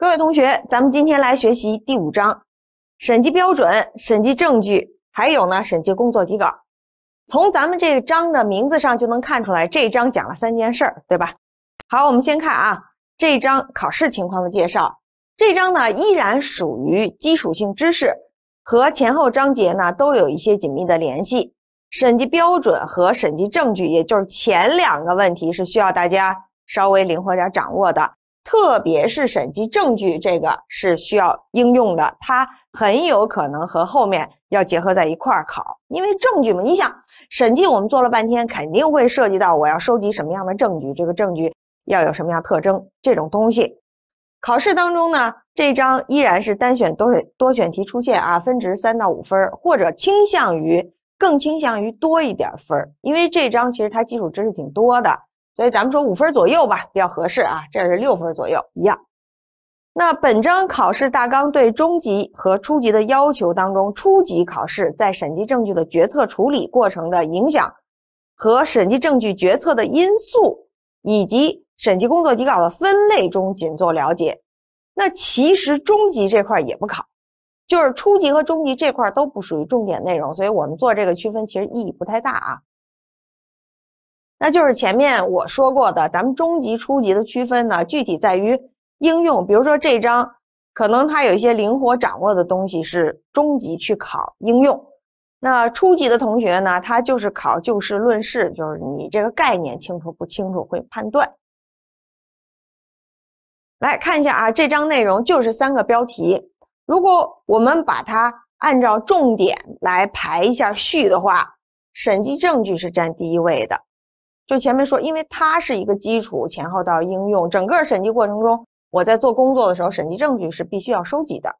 各位同学，咱们今天来学习第五章，审计标准、审计证据，还有呢，审计工作底稿。从咱们这章的名字上就能看出来，这章讲了三件事儿，对吧？好，我们先看啊，这一章考试情况的介绍。这章呢，依然属于基础性知识，和前后章节呢都有一些紧密的联系。审计标准和审计证据，也就是前两个问题是需要大家稍微灵活点掌握的。特别是审计证据，这个是需要应用的，它很有可能和后面要结合在一块儿考。因为证据嘛，你想审计我们做了半天，肯定会涉及到我要收集什么样的证据，这个证据要有什么样特征这种东西。考试当中呢，这章依然是单选、多选、多选题出现啊，分值三到五分，或者倾向于更倾向于多一点分儿，因为这章其实它基础知识挺多的。所以咱们说五分左右吧，比较合适啊。这是六分左右，一样。那本章考试大纲对中级和初级的要求当中，初级考试在审计证据的决策处理过程的影响和审计证据决策的因素以及审计工作底稿的分类中仅做了解。那其实中级这块也不考，就是初级和中级这块都不属于重点内容，所以我们做这个区分其实意义不太大啊。那就是前面我说过的，咱们中级、初级的区分呢，具体在于应用。比如说这章，可能它有一些灵活掌握的东西是中级去考应用，那初级的同学呢，他就是考就事论事，就是你这个概念清楚不清楚，会判断。来看一下啊，这章内容就是三个标题。如果我们把它按照重点来排一下序的话，审计证据是占第一位的。就前面说，因为它是一个基础，前后到应用，整个审计过程中，我在做工作的时候，审计证据是必须要收集的。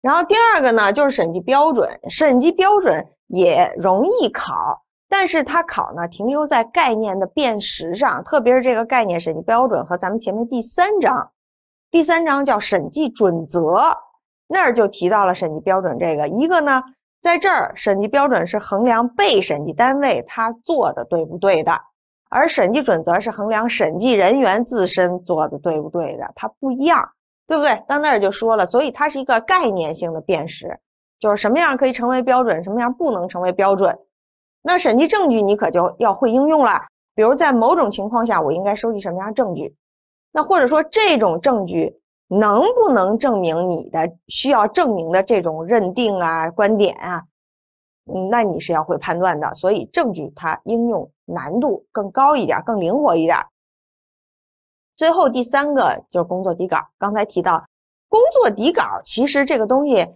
然后第二个呢，就是审计标准，审计标准也容易考，但是它考呢停留在概念的辨识上，特别是这个概念，审计标准和咱们前面第三章，第三章叫审计准则，那儿就提到了审计标准这个。一个呢，在这儿审计标准是衡量被审计单位他做的对不对的。而审计准则是衡量审计人员自身做的对不对的，它不一样，对不对？到那儿就说了，所以它是一个概念性的辨识，就是什么样可以成为标准，什么样不能成为标准。那审计证据你可就要会应用了，比如在某种情况下，我应该收集什么样证据？那或者说这种证据能不能证明你的需要证明的这种认定啊、观点啊？嗯，那你是要会判断的，所以证据它应用难度更高一点，更灵活一点。最后第三个就是工作底稿，刚才提到工作底稿，其实这个东西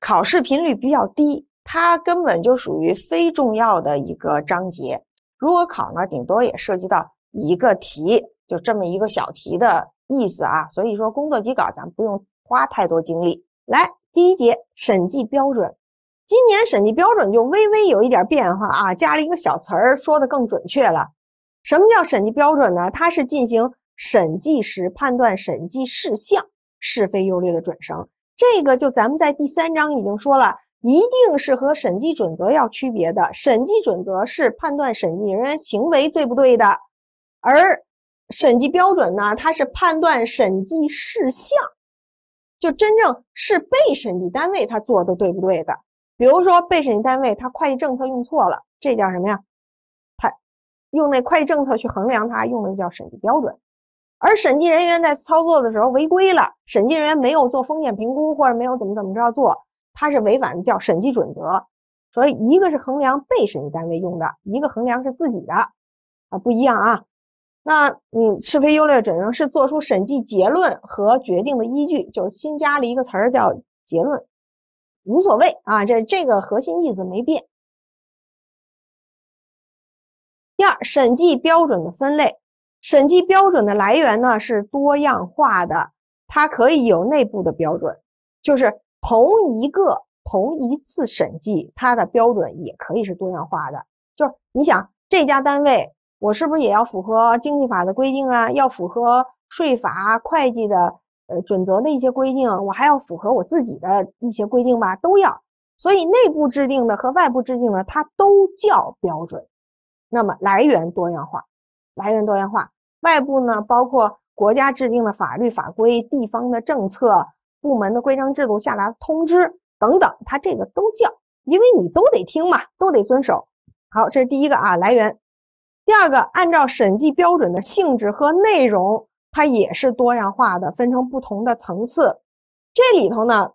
考试频率比较低，它根本就属于非重要的一个章节。如果考呢，顶多也涉及到一个题，就这么一个小题的意思啊。所以说工作底稿咱不用花太多精力。来，第一节审计标准。今年审计标准就微微有一点变化啊，加了一个小词儿，说的更准确了。什么叫审计标准呢？它是进行审计时判断审计事项是非优劣的准绳。这个就咱们在第三章已经说了，一定是和审计准则要区别的。审计准则是判断审计人员行为对不对的，而审计标准呢，它是判断审计事项，就真正是被审计单位他做的对不对的。比如说，被审计单位他会计政策用错了，这叫什么呀？他用那会计政策去衡量，他用的叫审计标准。而审计人员在操作的时候违规了，审计人员没有做风险评估，或者没有怎么怎么着做，他是违反的叫审计准则。所以，一个是衡量被审计单位用的，一个衡量是自己的啊，不一样啊。那你是非优劣准绳是做出审计结论和决定的依据，就是新加了一个词儿叫结论。无所谓啊，这这个核心意思没变。第二，审计标准的分类，审计标准的来源呢是多样化的，它可以有内部的标准，就是同一个同一次审计，它的标准也可以是多样化的。就是你想，这家单位我是不是也要符合经济法的规定啊？要符合税法、会计的。呃，准则的一些规定，我还要符合我自己的一些规定吧，都要。所以内部制定的和外部制定的，它都叫标准。那么来源多样化，来源多样化。外部呢，包括国家制定的法律法规、地方的政策、部门的规章制度、下达通知等等，它这个都叫，因为你都得听嘛，都得遵守。好，这是第一个啊，来源。第二个，按照审计标准的性质和内容。它也是多样化的，分成不同的层次。这里头呢，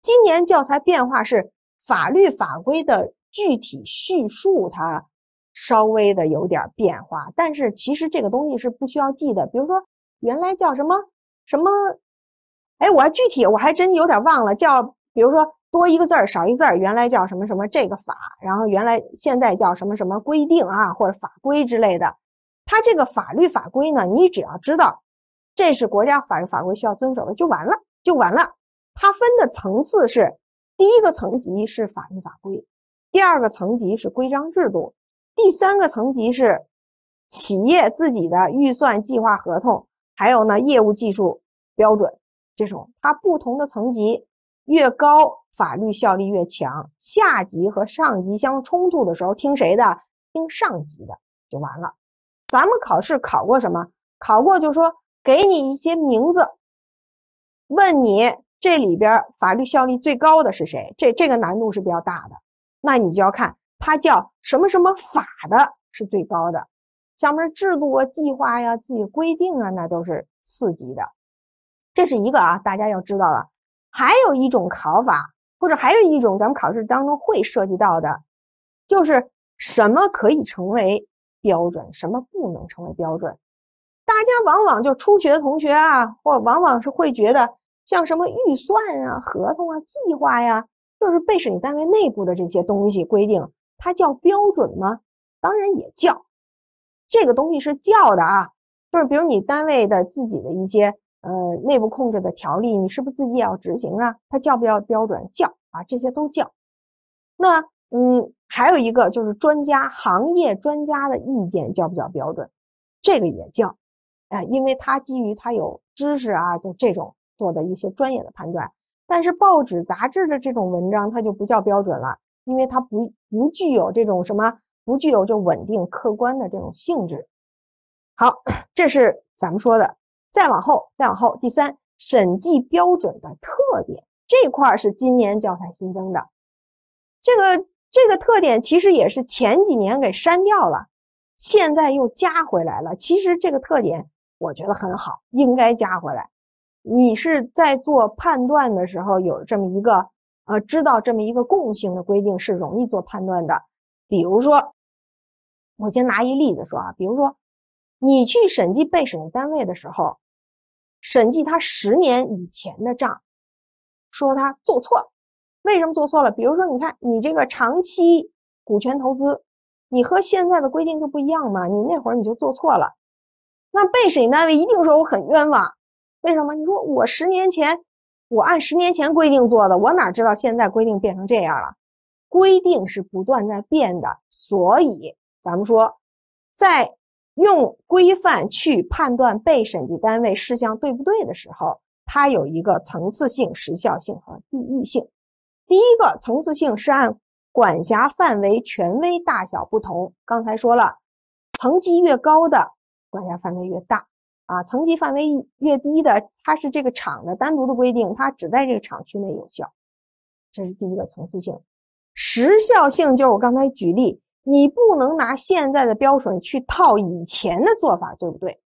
今年教材变化是法律法规的具体叙述，它稍微的有点变化。但是其实这个东西是不需要记的。比如说原来叫什么什么，哎，我还具体我还真有点忘了叫。比如说多一个字儿少一个字儿，原来叫什么什么这个法，然后原来现在叫什么什么规定啊或者法规之类的。它这个法律法规呢，你只要知道。这是国家法律法规需要遵守的，就完了，就完了。它分的层次是：第一个层级是法律法规，第二个层级是规章制度，第三个层级是企业自己的预算、计划、合同，还有呢业务技术标准。这种它不同的层级越高，法律效力越强。下级和上级相冲突的时候，听谁的？听上级的就完了。咱们考试考过什么？考过就说。给你一些名字，问你这里边法律效力最高的是谁？这这个难度是比较大的，那你就要看它叫什么什么法的是最高的，下面制度啊、计划呀、自己规定啊，那都是四级的。这是一个啊，大家要知道了。还有一种考法，或者还有一种咱们考试当中会涉及到的，就是什么可以成为标准，什么不能成为标准。大家往往就初学的同学啊，或往往是会觉得像什么预算啊、合同啊、计划呀，就是被审单位内部的这些东西规定，它叫标准吗？当然也叫，这个东西是叫的啊。就是比如你单位的自己的一些呃内部控制的条例，你是不是自己也要执行啊？它叫不叫标准？叫啊，这些都叫。那嗯，还有一个就是专家、行业专家的意见叫不叫标准？这个也叫。啊，因为它基于它有知识啊，就这种做的一些专业的判断。但是报纸杂志的这种文章，它就不叫标准了，因为它不不具有这种什么，不具有就稳定客观的这种性质。好，这是咱们说的。再往后，再往后，第三，审计标准的特点这块是今年教材新增的。这个这个特点其实也是前几年给删掉了，现在又加回来了。其实这个特点。我觉得很好，应该加回来。你是在做判断的时候有这么一个，呃，知道这么一个共性的规定是容易做判断的。比如说，我先拿一例子说啊，比如说，你去审计被审计单位的时候，审计他十年以前的账，说他做错了，为什么做错了？比如说，你看你这个长期股权投资，你和现在的规定就不一样嘛，你那会儿你就做错了。那被审计单位一定说我很冤枉，为什么？你说我十年前，我按十年前规定做的，我哪知道现在规定变成这样了？规定是不断在变的，所以咱们说，在用规范去判断被审计单位事项对不对的时候，它有一个层次性、时效性和地域性。第一个层次性是按管辖范围、权威大小不同。刚才说了，层级越高的。管辖范围越大，啊，层级范围越低的，它是这个厂的单独的规定，它只在这个厂区内有效。这是第一个层次性。时效性就是我刚才举例，你不能拿现在的标准去套以前的做法，对不对？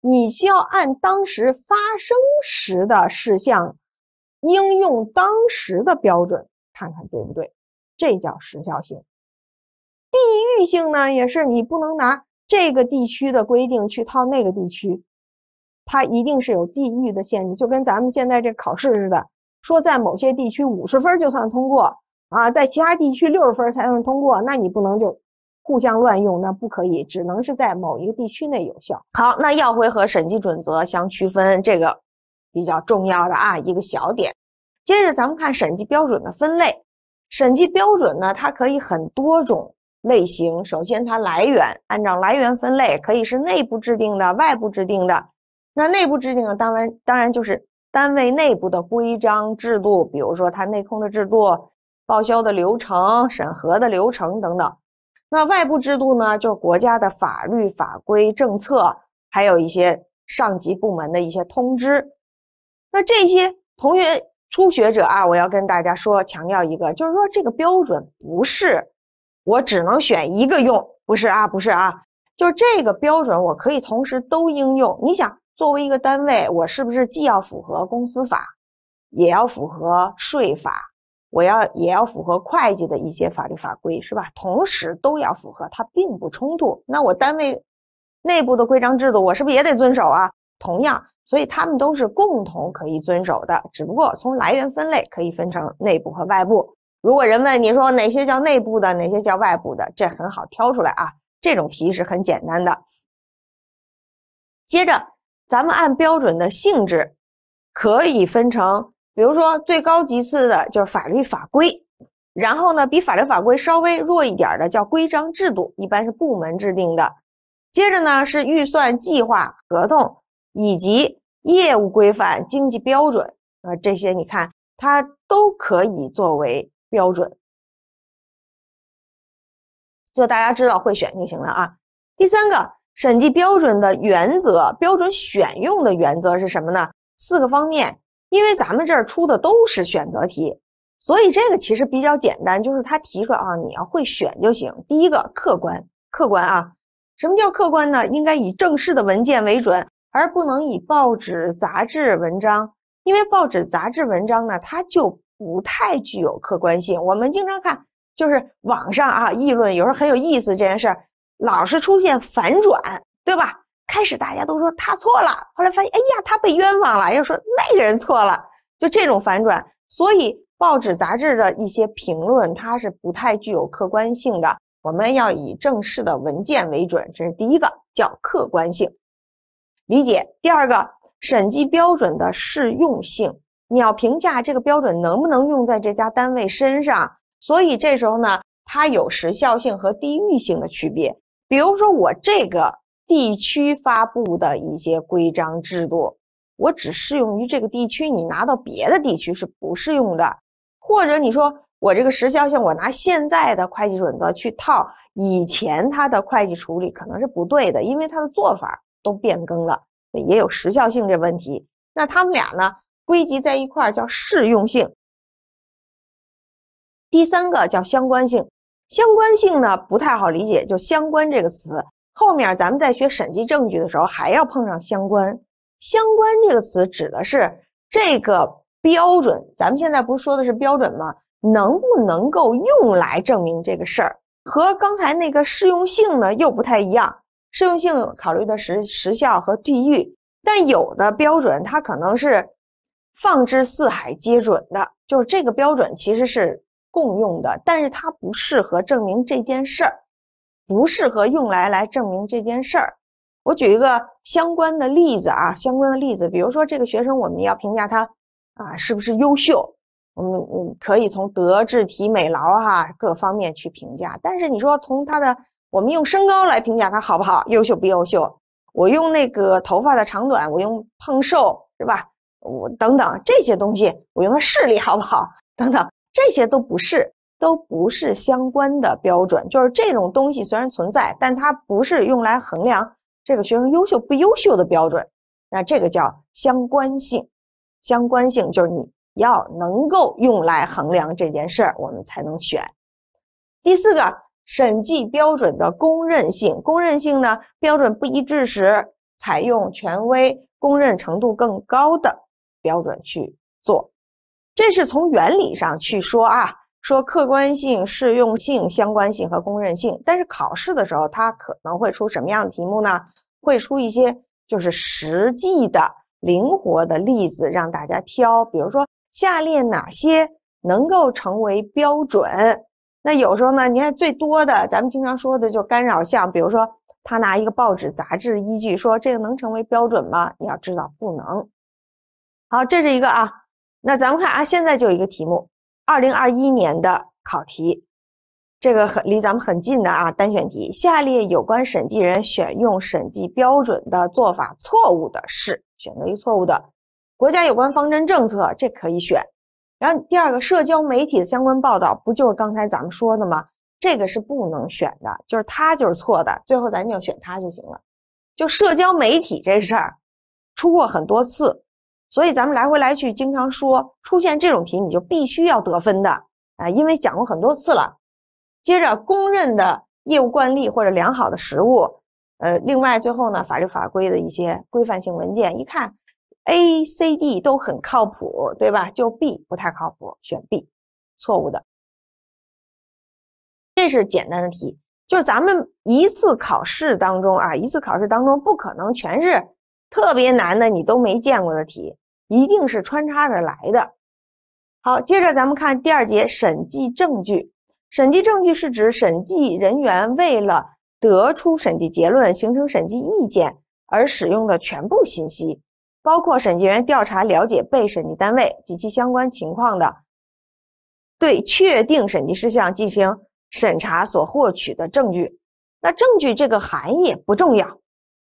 你需要按当时发生时的事项，应用当时的标准，看看对不对。这叫时效性。地域性呢，也是你不能拿。这个地区的规定去套那个地区，它一定是有地域的限制，就跟咱们现在这考试似的，说在某些地区五十分就算通过啊，在其他地区六十分才算通过，那你不能就互相乱用，那不可以，只能是在某一个地区内有效。好，那要回和审计准则相区分，这个比较重要的啊，一个小点。接着咱们看审计标准的分类，审计标准呢，它可以很多种。类型首先，它来源按照来源分类，可以是内部制定的，外部制定的。那内部制定的，当然当然就是单位内部的规章制度，比如说它内控的制度、报销的流程、审核的流程等等。那外部制度呢，就是国家的法律法规、政策，还有一些上级部门的一些通知。那这些同学初学者啊，我要跟大家说，强调一个，就是说这个标准不是。我只能选一个用，不是啊，不是啊，就是这个标准，我可以同时都应用。你想，作为一个单位，我是不是既要符合公司法，也要符合税法，我要也要符合会计的一些法律法规，是吧？同时都要符合，它并不冲突。那我单位内部的规章制度，我是不是也得遵守啊？同样，所以他们都是共同可以遵守的，只不过从来源分类可以分成内部和外部。如果人问你说哪些叫内部的，哪些叫外部的，这很好挑出来啊。这种题是很简单的。接着，咱们按标准的性质可以分成，比如说最高级次的就是法律法规，然后呢，比法律法规稍微弱一点的叫规章制度，一般是部门制定的。接着呢，是预算计划、合同以及业务规范、经济标准啊，这些你看，它都可以作为。标准，就大家知道会选就行了啊。第三个，审计标准的原则，标准选用的原则是什么呢？四个方面，因为咱们这儿出的都是选择题，所以这个其实比较简单，就是他提出来啊，你要会选就行。第一个，客观，客观啊，什么叫客观呢？应该以正式的文件为准，而不能以报纸、杂志、文章，因为报纸、杂志、文章呢，它就。不太具有客观性。我们经常看，就是网上啊议论，有时候很有意思，这件事儿老是出现反转，对吧？开始大家都说他错了，后来发现，哎呀，他被冤枉了，又说那个人错了，就这种反转。所以报纸、杂志的一些评论，它是不太具有客观性的。我们要以正式的文件为准，这是第一个，叫客观性理解。第二个，审计标准的适用性。你要评价这个标准能不能用在这家单位身上，所以这时候呢，它有时效性和地域性的区别。比如说，我这个地区发布的一些规章制度，我只适用于这个地区，你拿到别的地区是不适用的。或者你说我这个时效性，我拿现在的会计准则去套以前它的会计处理，可能是不对的，因为它的做法都变更了，也有时效性这问题。那他们俩呢？归集在一块叫适用性，第三个叫相关性。相关性呢不太好理解，就“相关”这个词。后面咱们在学审计证据的时候还要碰上“相关”。相关这个词指的是这个标准，咱们现在不是说的是标准吗？能不能够用来证明这个事儿？和刚才那个适用性呢又不太一样。适用性考虑的时时效和地域，但有的标准它可能是。放之四海皆准的就是这个标准，其实是共用的，但是它不适合证明这件事儿，不适合用来来证明这件事儿。我举一个相关的例子啊，相关的例子，比如说这个学生，我们要评价他啊，是不是优秀？我们我们可以从德智体美劳啊各方面去评价，但是你说从他的，我们用身高来评价他好不好？优秀不优秀？我用那个头发的长短，我用胖瘦是吧？我等等这些东西，我用它视力好不好？等等，这些都不是，都不是相关的标准。就是这种东西虽然存在，但它不是用来衡量这个学生优秀不优秀的标准。那这个叫相关性，相关性就是你要能够用来衡量这件事儿，我们才能选。第四个，审计标准的公认性，公认性呢，标准不一致时，采用权威、公认程度更高的。标准去做，这是从原理上去说啊，说客观性、适用性、相关性和公认性。但是考试的时候，它可能会出什么样的题目呢？会出一些就是实际的、灵活的例子让大家挑。比如说，下列哪些能够成为标准？那有时候呢，你看最多的，咱们经常说的就干扰项，比如说他拿一个报纸、杂志依据说这个能成为标准吗？你要知道，不能。好，这是一个啊，那咱们看啊，现在就一个题目，二零二一年的考题，这个很离咱们很近的啊，单选题。下列有关审计人选用审计标准的做法错误的是，选择一错误的。国家有关方针政策，这可以选。然后第二个，社交媒体的相关报道，不就是刚才咱们说的吗？这个是不能选的，就是它就是错的。最后咱就选它就行了。就社交媒体这事儿，出过很多次。所以咱们来回来去经常说出现这种题你就必须要得分的啊，因为讲过很多次了。接着公认的业务惯例或者良好的实务，呃，另外最后呢法律法规的一些规范性文件，一看 A、C、D 都很靠谱，对吧？就 B 不太靠谱，选 B 错误的。这是简单的题，就是咱们一次考试当中啊，一次考试当中不可能全是特别难的你都没见过的题。一定是穿插着来的。好，接着咱们看第二节审计证据。审计证据是指审计人员为了得出审计结论、形成审计意见而使用的全部信息，包括审计员调查了解被审计单位及其相关情况的，对确定审计事项进行审查所获取的证据。那证据这个含义不重要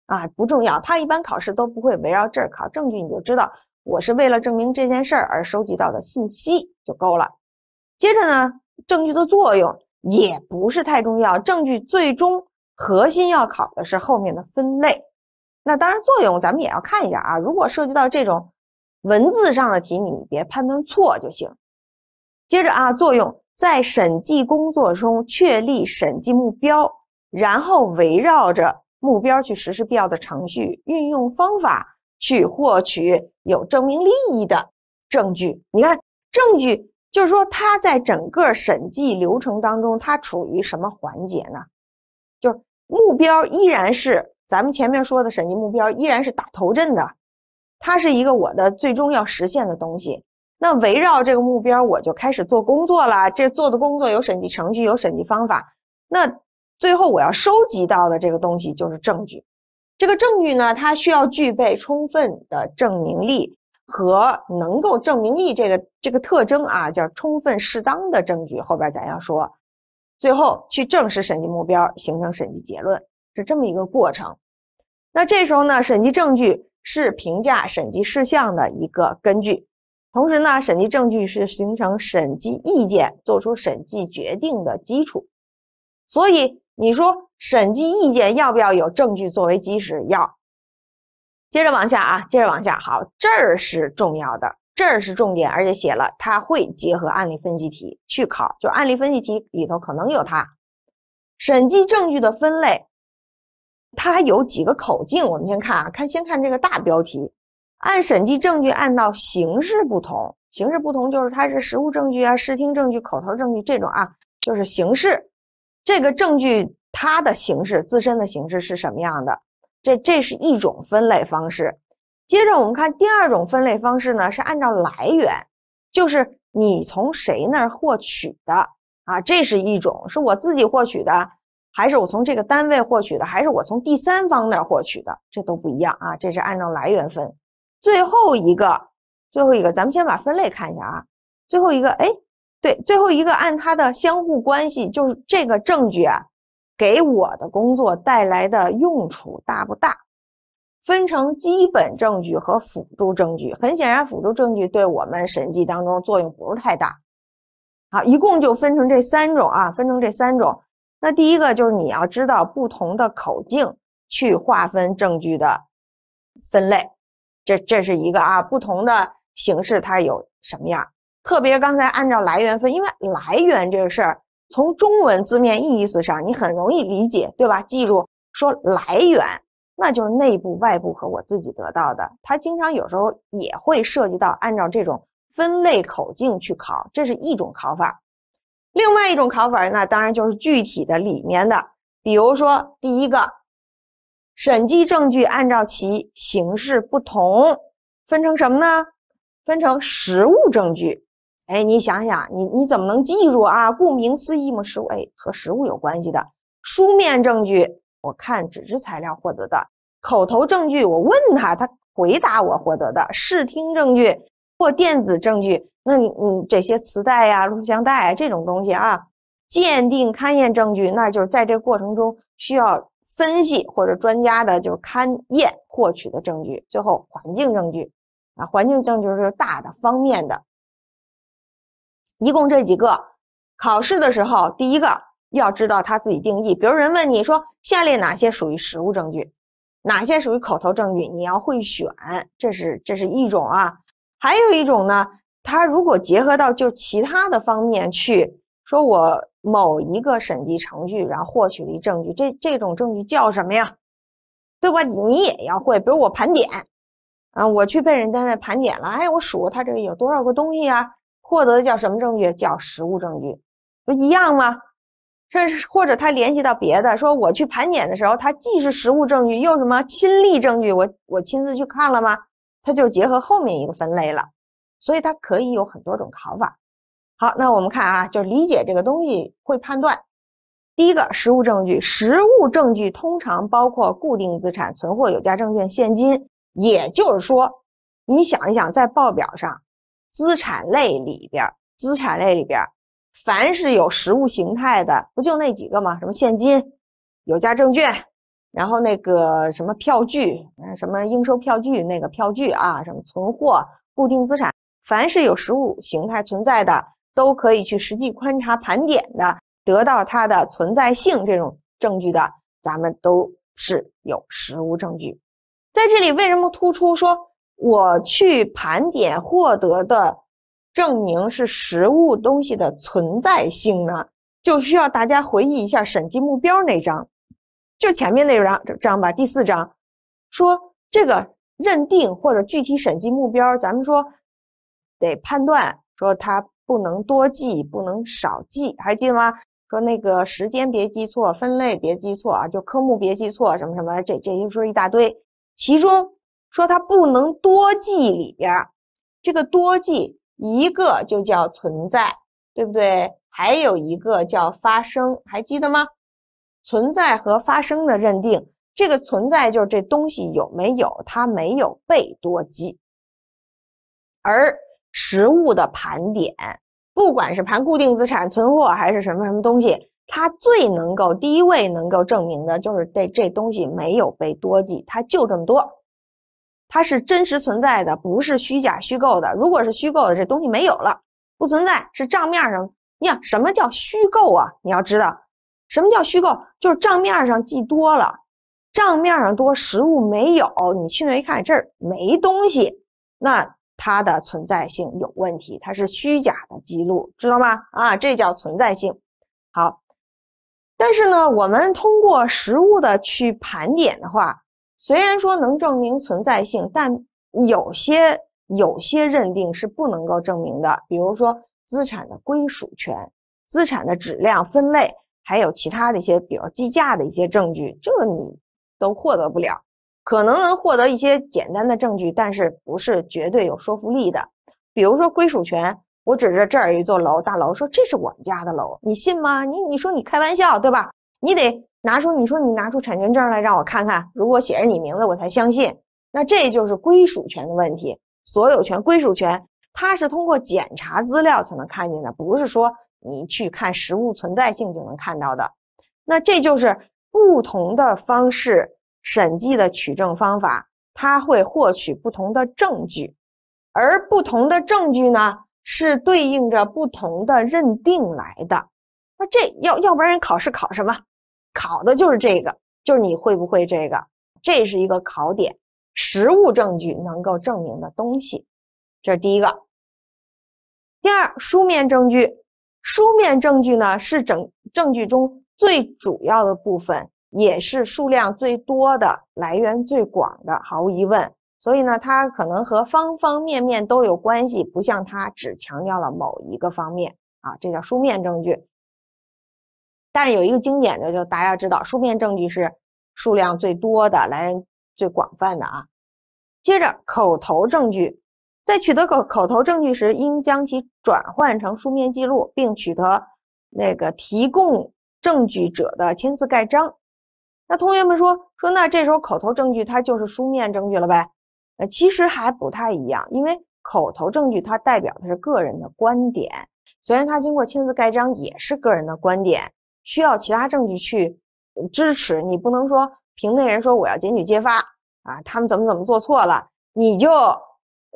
啊，不重要。他一般考试都不会围绕这儿考证据，你就知道。我是为了证明这件事儿而收集到的信息就够了。接着呢，证据的作用也不是太重要，证据最终核心要考的是后面的分类。那当然，作用咱们也要看一下啊。如果涉及到这种文字上的题，你别判断错就行。接着啊，作用在审计工作中确立审计目标，然后围绕着目标去实施必要的程序，运用方法。去获取有证明利益的证据。你看，证据就是说，它在整个审计流程当中，它处于什么环节呢？就目标依然是咱们前面说的审计目标，依然是打头阵的。它是一个我的最终要实现的东西。那围绕这个目标，我就开始做工作了。这做的工作有审计程序，有审计方法。那最后我要收集到的这个东西就是证据。这个证据呢，它需要具备充分的证明力和能够证明力这个这个特征啊，叫充分适当的证据。后边咱要说，最后去证实审计目标，形成审计结论，是这么一个过程。那这时候呢，审计证据是评价审计事项的一个根据，同时呢，审计证据是形成审计意见、做出审计决定的基础。所以。你说审计意见要不要有证据作为基石？要。接着往下啊，接着往下。好，这儿是重要的，这儿是重点，而且写了它会结合案例分析题去考，就案例分析题里头可能有它。审计证据的分类，它有几个口径。我们先看啊，看先看这个大标题，按审计证据按到形式不同，形式不同就是它是实物证据啊、视听证据、口头证据这种啊，就是形式。这个证据它的形式自身的形式是什么样的？这这是一种分类方式。接着我们看第二种分类方式呢，是按照来源，就是你从谁那儿获取的啊？这是一种，是我自己获取的，还是我从这个单位获取的，还是我从第三方那儿获取的？这都不一样啊。这是按照来源分。最后一个，最后一个，咱们先把分类看一下啊。最后一个，哎。对，最后一个按它的相互关系，就是这个证据啊，给我的工作带来的用处大不大？分成基本证据和辅助证据。很显然，辅助证据对我们审计当中作用不是太大。好，一共就分成这三种啊，分成这三种。那第一个就是你要知道不同的口径去划分证据的分类，这这是一个啊，不同的形式它有什么样？特别刚才按照来源分，因为来源这个事儿，从中文字面意思上你很容易理解，对吧？记住说来源，那就是内部、外部和我自己得到的。它经常有时候也会涉及到按照这种分类口径去考，这是一种考法。另外一种考法，那当然就是具体的里面的，比如说第一个，审计证据按照其形式不同，分成什么呢？分成实物证据。哎，你想想，你你怎么能记住啊？顾名思义嘛，食物哎和食物有关系的书面证据，我看纸质材料获得的；口头证据，我问他，他回答我获得的；视听证据或电子证据，那你嗯这些磁带呀、录像带这种东西啊；鉴定勘验证据，那就是在这过程中需要分析或者专家的就是勘验获取的证据；最后环境证据啊，环境证据是大的方面的。一共这几个，考试的时候，第一个要知道它自己定义。比如人问你说，下列哪些属于实物证据，哪些属于口头证据，你要会选，这是这是一种啊。还有一种呢，它如果结合到就其他的方面去说，我某一个审计程序，然后获取了一证据，这这种证据叫什么呀？对吧？你你也要会。比如我盘点，啊，我去被人单位盘点了，哎，我数他这里有多少个东西啊？获得的叫什么证据？叫实物证据，不一样吗？甚至或者他联系到别的，说我去盘点的时候，它既是实物证据，又什么亲历证据？我我亲自去看了吗？他就结合后面一个分类了，所以它可以有很多种考法。好，那我们看啊，就理解这个东西会判断。第一个实物证据，实物证据通常包括固定资产、存货、有价证券、现金，也就是说，你想一想，在报表上。资产类里边，资产类里边，凡是有实物形态的，不就那几个吗？什么现金、有价证券，然后那个什么票据，嗯，什么应收票据那个票据啊，什么存货、固定资产，凡是有实物形态存在的，都可以去实际观察盘点的，得到它的存在性这种证据的，咱们都是有实物证据。在这里，为什么突出说？我去盘点获得的证明是实物东西的存在性呢，就需要大家回忆一下审计目标那章，就前面那章这章吧，第四章，说这个认定或者具体审计目标，咱们说得判断说它不能多记，不能少记，还记得吗？说那个时间别记错，分类别记错啊，就科目别记错什么什么，这这一说一大堆，其中。说它不能多记里边这个多记一个就叫存在，对不对？还有一个叫发生，还记得吗？存在和发生的认定，这个存在就是这东西有没有，它没有被多记，而实物的盘点，不管是盘固定资产、存货还是什么什么东西，它最能够第一位能够证明的就是这这东西没有被多记，它就这么多。它是真实存在的，不是虚假虚构的。如果是虚构的，这东西没有了，不存在，是账面上。你想，什么叫虚构啊？你要知道，什么叫虚构，就是账面上记多了，账面上多，实物没有。你去那一看，这儿没东西，那它的存在性有问题，它是虚假的记录，知道吗？啊，这叫存在性。好，但是呢，我们通过实物的去盘点的话。虽然说能证明存在性，但有些有些认定是不能够证明的。比如说资产的归属权、资产的质量分类，还有其他的一些比较计价的一些证据，这你都获得不了。可能能获得一些简单的证据，但是不是绝对有说服力的。比如说归属权，我指着这儿一座楼大楼说这是我们家的楼，你信吗？你你说你开玩笑对吧？你得。拿出你说你拿出产权证来让我看看，如果写着你名字我才相信。那这就是归属权的问题，所有权、归属权，它是通过检查资料才能看见的，不是说你去看实物存在性就能看到的。那这就是不同的方式审计的取证方法，它会获取不同的证据，而不同的证据呢，是对应着不同的认定来的。那这要要不然人考试考什么？考的就是这个，就是你会不会这个，这是一个考点。实物证据能够证明的东西，这是第一个。第二，书面证据，书面证据呢是整证据中最主要的部分，也是数量最多的，来源最广的，毫无疑问。所以呢，它可能和方方面面都有关系，不像它只强调了某一个方面啊，这叫书面证据。但是有一个经典的，就大家知道，书面证据是数量最多的，来源最广泛的啊。接着，口头证据，在取得口口头证据时，应将其转换成书面记录，并取得那个提供证据者的签字盖章。那同学们说说，那这时候口头证据它就是书面证据了呗？呃，其实还不太一样，因为口头证据它代表的是个人的观点，虽然它经过签字盖章，也是个人的观点。需要其他证据去支持，你不能说凭那人说我要检举揭发啊，他们怎么怎么做错了，你就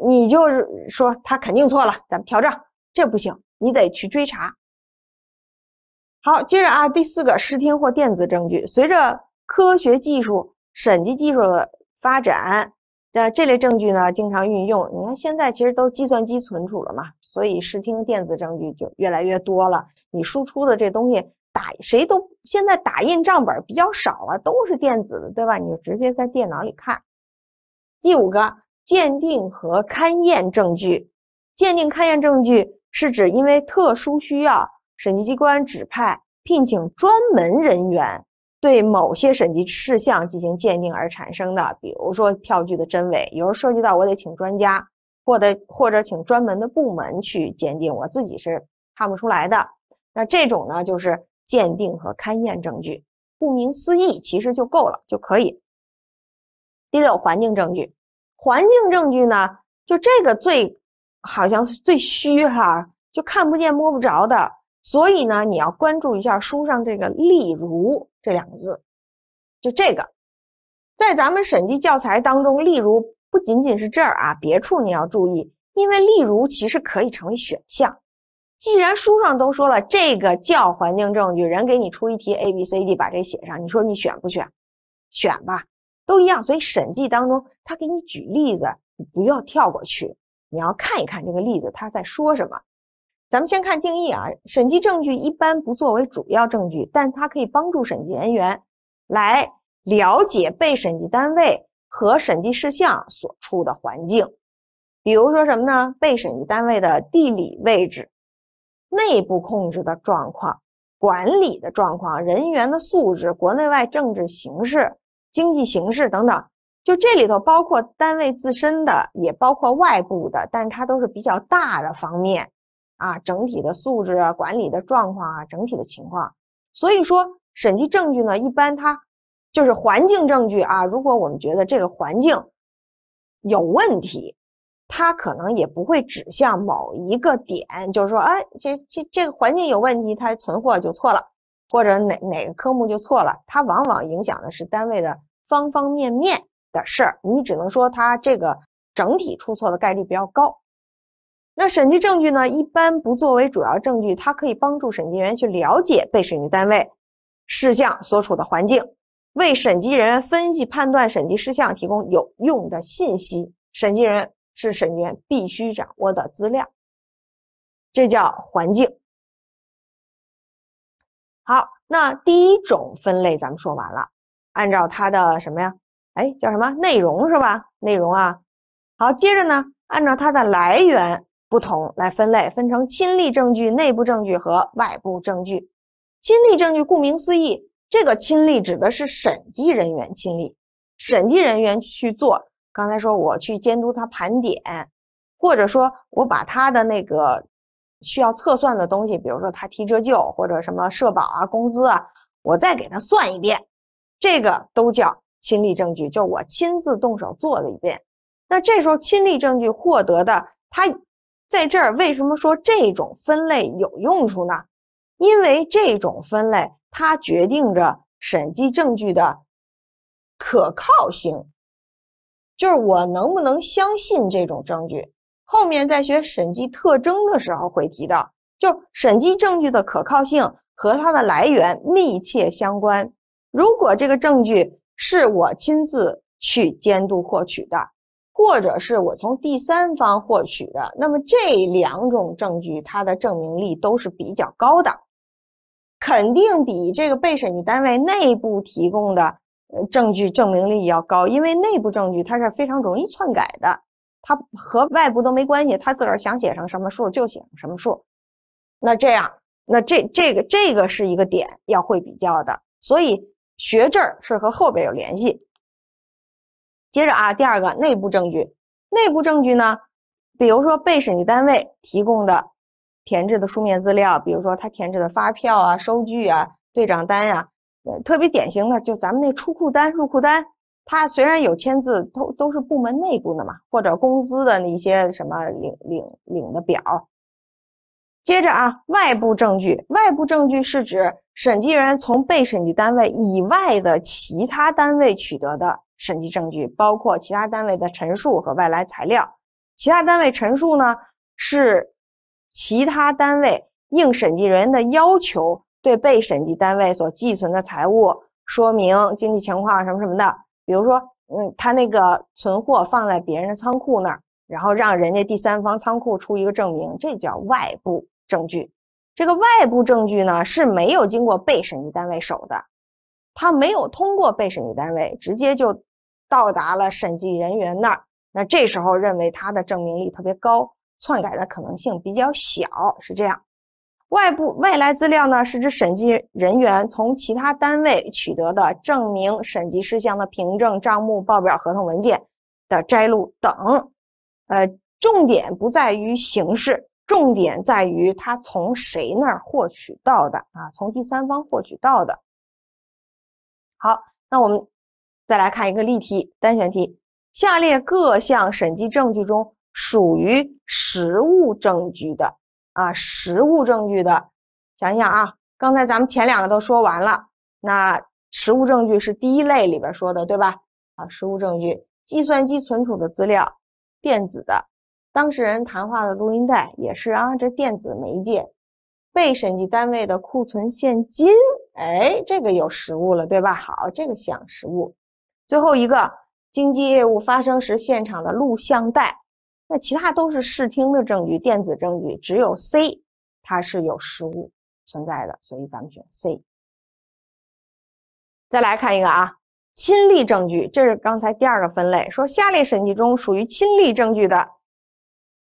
你就是说他肯定错了，咱们调账，这不行，你得去追查。好，接着啊，第四个视听或电子证据，随着科学技术、审计技术的发展，那这类证据呢经常运用。你看现在其实都计算机存储了嘛，所以视听电子证据就越来越多了，你输出的这东西。打谁都现在打印账本比较少了，都是电子的，对吧？你就直接在电脑里看。第五个，鉴定和勘验证据，鉴定勘验证据是指因为特殊需要，审计机关指派聘请专门人员对某些审计事项进行鉴定而产生的，比如说票据的真伪，有时候涉及到我得请专家，或者或者请专门的部门去鉴定，我自己是看不出来的。那这种呢，就是。鉴定和勘验证据，顾名思义，其实就够了，就可以。第六，环境证据。环境证据呢，就这个最好像最虚哈，就看不见摸不着的。所以呢，你要关注一下书上这个“例如”这两个字。就这个，在咱们审计教材当中，“例如”不仅仅是这儿啊，别处你要注意，因为“例如”其实可以成为选项。既然书上都说了，这个叫环境证据，人给你出一题，A、B、C、D，把这写上，你说你选不选？选吧，都一样。所以审计当中，他给你举例子，你不要跳过去，你要看一看这个例子他在说什么。咱们先看定义啊，审计证据一般不作为主要证据，但它可以帮助审计人员来了解被审计单位和审计事项所处的环境。比如说什么呢？被审计单位的地理位置。内部控制的状况、管理的状况、人员的素质、国内外政治形势、经济形势等等，就这里头包括单位自身的，也包括外部的，但它都是比较大的方面啊，整体的素质、啊、管理的状况啊，整体的情况。所以说，审计证据呢，一般它就是环境证据啊。如果我们觉得这个环境有问题。它可能也不会指向某一个点，就是说，哎，这这这个环境有问题，它存货就错了，或者哪哪个科目就错了，它往往影响的是单位的方方面面的事儿。你只能说它这个整体出错的概率比较高。那审计证据呢，一般不作为主要证据，它可以帮助审计员去了解被审计单位事项所处的环境，为审计人员分析判断审计事项提供有用的信息。审计人。是审计必须掌握的资料，这叫环境。好，那第一种分类咱们说完了，按照它的什么呀？哎，叫什么？内容是吧？内容啊。好，接着呢，按照它的来源不同来分类，分成亲历证据、内部证据和外部证据。亲历证据顾名思义，这个亲历指的是审计人员亲历，审计人员去做。刚才说我去监督他盘点，或者说我把他的那个需要测算的东西，比如说他提折旧或者什么社保啊、工资啊，我再给他算一遍，这个都叫亲历证据，就是我亲自动手做了一遍。那这时候亲历证据获得的，它在这儿为什么说这种分类有用处呢？因为这种分类它决定着审计证据的可靠性。就是我能不能相信这种证据？后面在学审计特征的时候会提到，就审计证据的可靠性和它的来源密切相关。如果这个证据是我亲自去监督获取的，或者是我从第三方获取的，那么这两种证据它的证明力都是比较高的，肯定比这个被审计单位内部提供的。证据证明力要高，因为内部证据它是非常容易篡改的，它和外部都没关系，他自个儿想写成什么数就写成什么数。那这样，那这这个这个是一个点要会比较的，所以学这儿是和后边有联系。接着啊，第二个内部证据，内部证据呢，比如说被审计单位提供的填制的书面资料，比如说他填制的发票啊、收据啊、对账单呀。特别典型的就咱们那出库单、入库单，它虽然有签字，都都是部门内部的嘛，或者工资的那些什么领领领的表。接着啊，外部证据，外部证据是指审计人从被审计单位以外的其他单位取得的审计证据，包括其他单位的陈述和外来材料。其他单位陈述呢，是其他单位应审计人员的要求。对被审计单位所寄存的财物说明经济情况什么什么的，比如说，嗯，他那个存货放在别人的仓库那儿，然后让人家第三方仓库出一个证明，这叫外部证据。这个外部证据呢是没有经过被审计单位手的，他没有通过被审计单位，直接就到达了审计人员那儿。那这时候认为他的证明力特别高，篡改的可能性比较小，是这样。外部外来资料呢，是指审计人员从其他单位取得的证明审计事项的凭证、账目、报表、合同、文件的摘录等。呃，重点不在于形式，重点在于它从谁那儿获取到的啊，从第三方获取到的。好，那我们再来看一个例题，单选题。下列各项审计证据中，属于实物证据的。啊，实物证据的，想一想啊，刚才咱们前两个都说完了，那实物证据是第一类里边说的，对吧？啊，实物证据，计算机存储的资料，电子的，当事人谈话的录音带也是啊，这电子媒介，被审计单位的库存现金，哎，这个有实物了，对吧？好，这个像实物，最后一个，经济业务发生时现场的录像带。那其他都是视听的证据、电子证据，只有 C 它是有实物存在的，所以咱们选 C。再来看一个啊，亲历证据，这是刚才第二个分类，说下列审计中属于亲历证据的，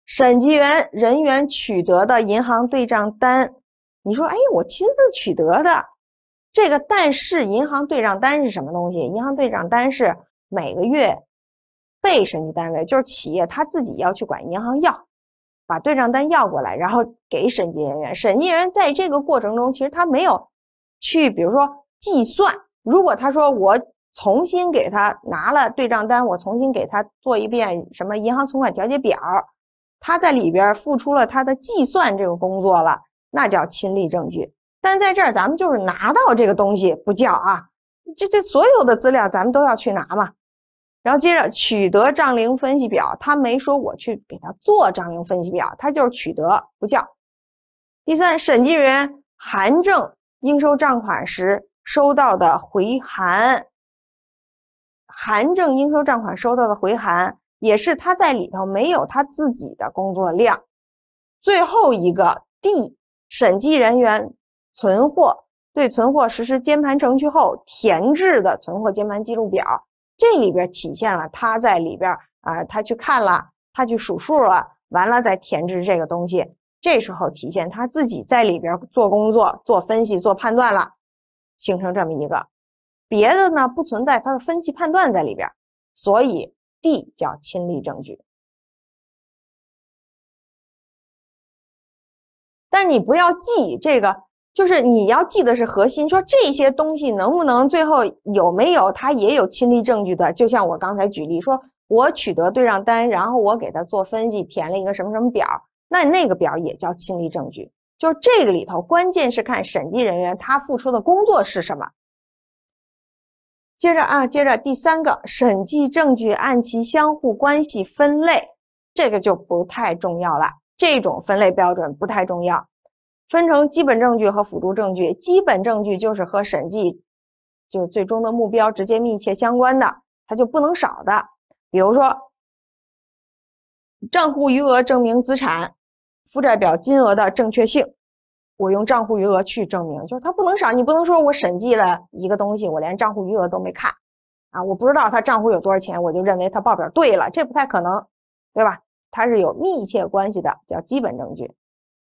审计员人员取得的银行对账单，你说哎，我亲自取得的这个，但是银行对账单是什么东西？银行对账单是每个月。被审计单位就是企业，他自己要去管银行，要把对账单要过来，然后给审计人员。审计人员在这个过程中，其实他没有去，比如说计算。如果他说我重新给他拿了对账单，我重新给他做一遍什么银行存款调节表，他在里边付出了他的计算这个工作了，那叫亲历证据。但在这儿，咱们就是拿到这个东西不叫啊，这这所有的资料咱们都要去拿嘛。然后接着取得账龄分析表，他没说我去给他做账龄分析表，他就是取得，不叫。第三，审计人员函证应收账款时收到的回函，函证应收账款收到的回函也是他在里头没有他自己的工作量。最后一个 D，审计人员存货对存货实施监盘程序后填制的存货监盘记录表。这里边体现了他在里边啊，他去看了，他去数数了，完了再填制这个东西。这时候体现他自己在里边做工作、做分析、做判断了，形成这么一个。别的呢不存在他的分析判断在里边，所以 D 叫亲历证据。但是你不要记这个。就是你要记得是核心，说这些东西能不能最后有没有，他也有亲历证据的。就像我刚才举例说，我取得对账单，然后我给他做分析，填了一个什么什么表，那那个表也叫亲历证据。就是这个里头，关键是看审计人员他付出的工作是什么。接着啊，接着第三个，审计证据按其相互关系分类，这个就不太重要了。这种分类标准不太重要。分成基本证据和辅助证据。基本证据就是和审计，就最终的目标直接密切相关的，它就不能少的。比如说，账户余额证明资产、负债表金额的正确性，我用账户余额去证明，就是它不能少。你不能说我审计了一个东西，我连账户余额都没看啊，我不知道它账户有多少钱，我就认为它报表对了，这不太可能，对吧？它是有密切关系的，叫基本证据。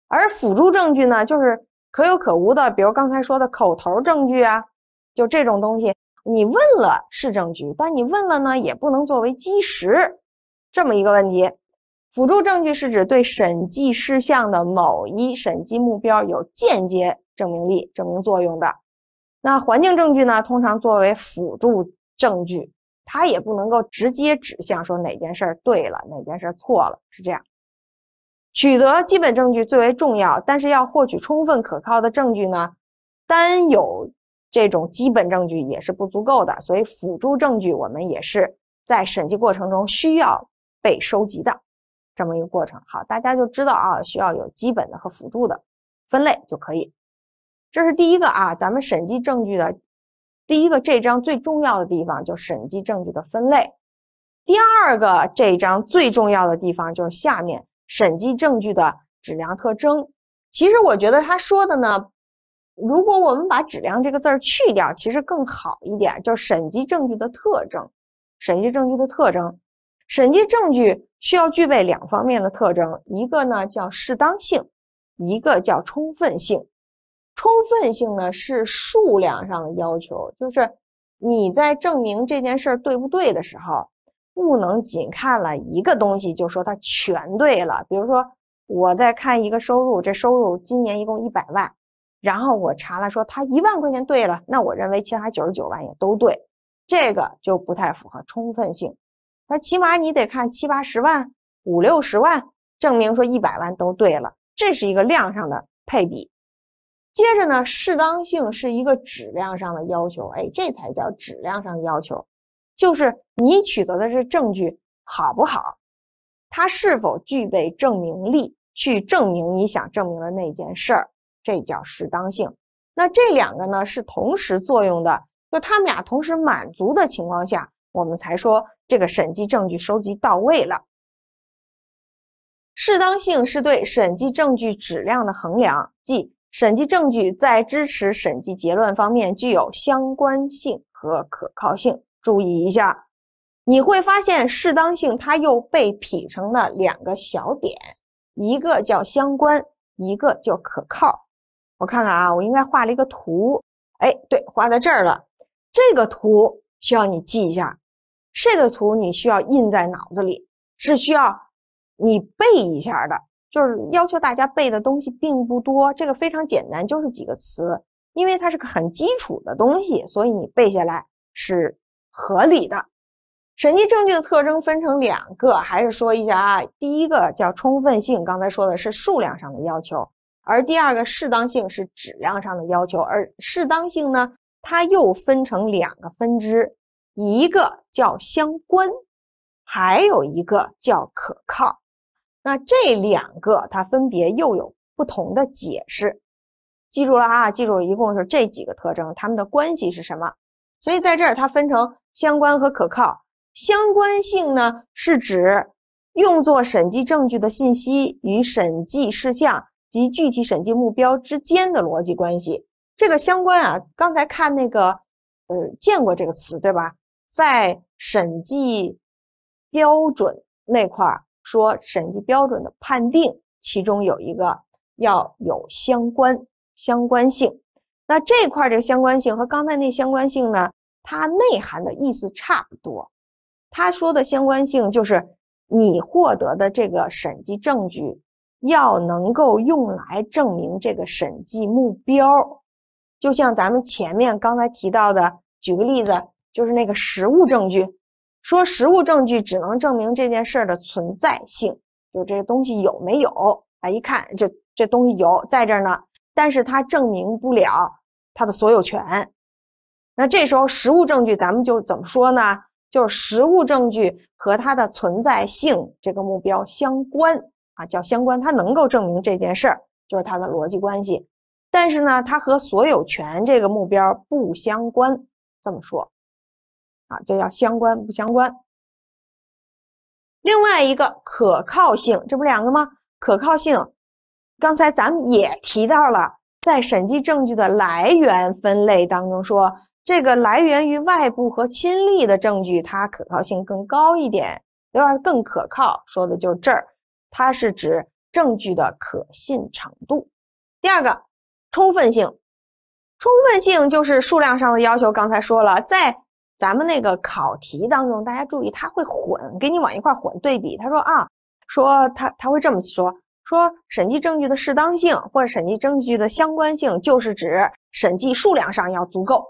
而辅助证据呢，就是可有可无的，比如刚才说的口头证据啊，就这种东西，你问了是证据，但你问了呢，也不能作为基石，这么一个问题。辅助证据是指对审计事项的某一审计目标有间接证明力、证明作用的。那环境证据呢，通常作为辅助证据，它也不能够直接指向说哪件事对了，哪件事错了，是这样。取得基本证据最为重要，但是要获取充分可靠的证据呢，单有这种基本证据也是不足够的，所以辅助证据我们也是在审计过程中需要被收集的这么一个过程。好，大家就知道啊，需要有基本的和辅助的分类就可以。这是第一个啊，咱们审计证据的第一个这章最重要的地方就审计证据的分类。第二个这章最重要的地方就是下面。审计证据的质量特征，其实我觉得他说的呢，如果我们把“质量”这个字儿去掉，其实更好一点，叫审计证据的特征。审计证据的特征，审计证据需要具备两方面的特征，一个呢叫适当性，一个叫充分性。充分性呢是数量上的要求，就是你在证明这件事儿对不对的时候。不能仅看了一个东西就说它全对了。比如说，我在看一个收入，这收入今年一共一百万，然后我查了说它一万块钱对了，那我认为其他九十九万也都对，这个就不太符合充分性。那起码你得看七八十万、五六十万，证明说一百万都对了，这是一个量上的配比。接着呢，适当性是一个质量上的要求，哎，这才叫质量上的要求。就是你取得的是证据好不好，它是否具备证明力，去证明你想证明的那件事儿，这叫适当性。那这两个呢是同时作用的，就他们俩同时满足的情况下，我们才说这个审计证据收集到位了。适当性是对审计证据质量的衡量，即审计证据在支持审计结论方面具有相关性和可靠性。注意一下，你会发现适当性它又被劈成了两个小点，一个叫相关，一个叫可靠。我看看啊，我应该画了一个图。哎，对，画在这儿了。这个图需要你记一下，这个图你需要印在脑子里，是需要你背一下的。就是要求大家背的东西并不多，这个非常简单，就是几个词，因为它是个很基础的东西，所以你背下来是。合理的审计证据的特征分成两个，还是说一下啊？第一个叫充分性，刚才说的是数量上的要求，而第二个适当性是质量上的要求。而适当性呢，它又分成两个分支，一个叫相关，还有一个叫可靠。那这两个它分别又有不同的解释，记住了啊？记住，一共是这几个特征，它们的关系是什么？所以在这儿，它分成相关和可靠。相关性呢，是指用作审计证据的信息与审计事项及具体审计目标之间的逻辑关系。这个相关啊，刚才看那个，呃，见过这个词对吧？在审计标准那块儿说，审计标准的判定其中有一个要有相关相关性。那这块儿这相关性和刚才那相关性呢，它内涵的意思差不多。他说的相关性就是你获得的这个审计证据要能够用来证明这个审计目标，就像咱们前面刚才提到的，举个例子，就是那个实物证据，说实物证据只能证明这件事儿的存在性，就这东西有没有？啊？一看这这东西有在这儿呢，但是它证明不了。它的所有权，那这时候实物证据，咱们就怎么说呢？就是实物证据和它的存在性这个目标相关啊，叫相关，它能够证明这件事儿，就是它的逻辑关系。但是呢，它和所有权这个目标不相关，这么说，啊，就叫相关不相关。另外一个可靠性，这不两个吗？可靠性，刚才咱们也提到了。在审计证据的来源分类当中，说这个来源于外部和亲历的证据，它可靠性更高一点，另外更可靠，说的就是这儿，它是指证据的可信程度。第二个，充分性，充分性就是数量上的要求。刚才说了，在咱们那个考题当中，大家注意它会混，给你往一块混对比。他说啊，说他他会这么说。说审计证据的适当性或者审计证据的相关性，就是指审计数量上要足够。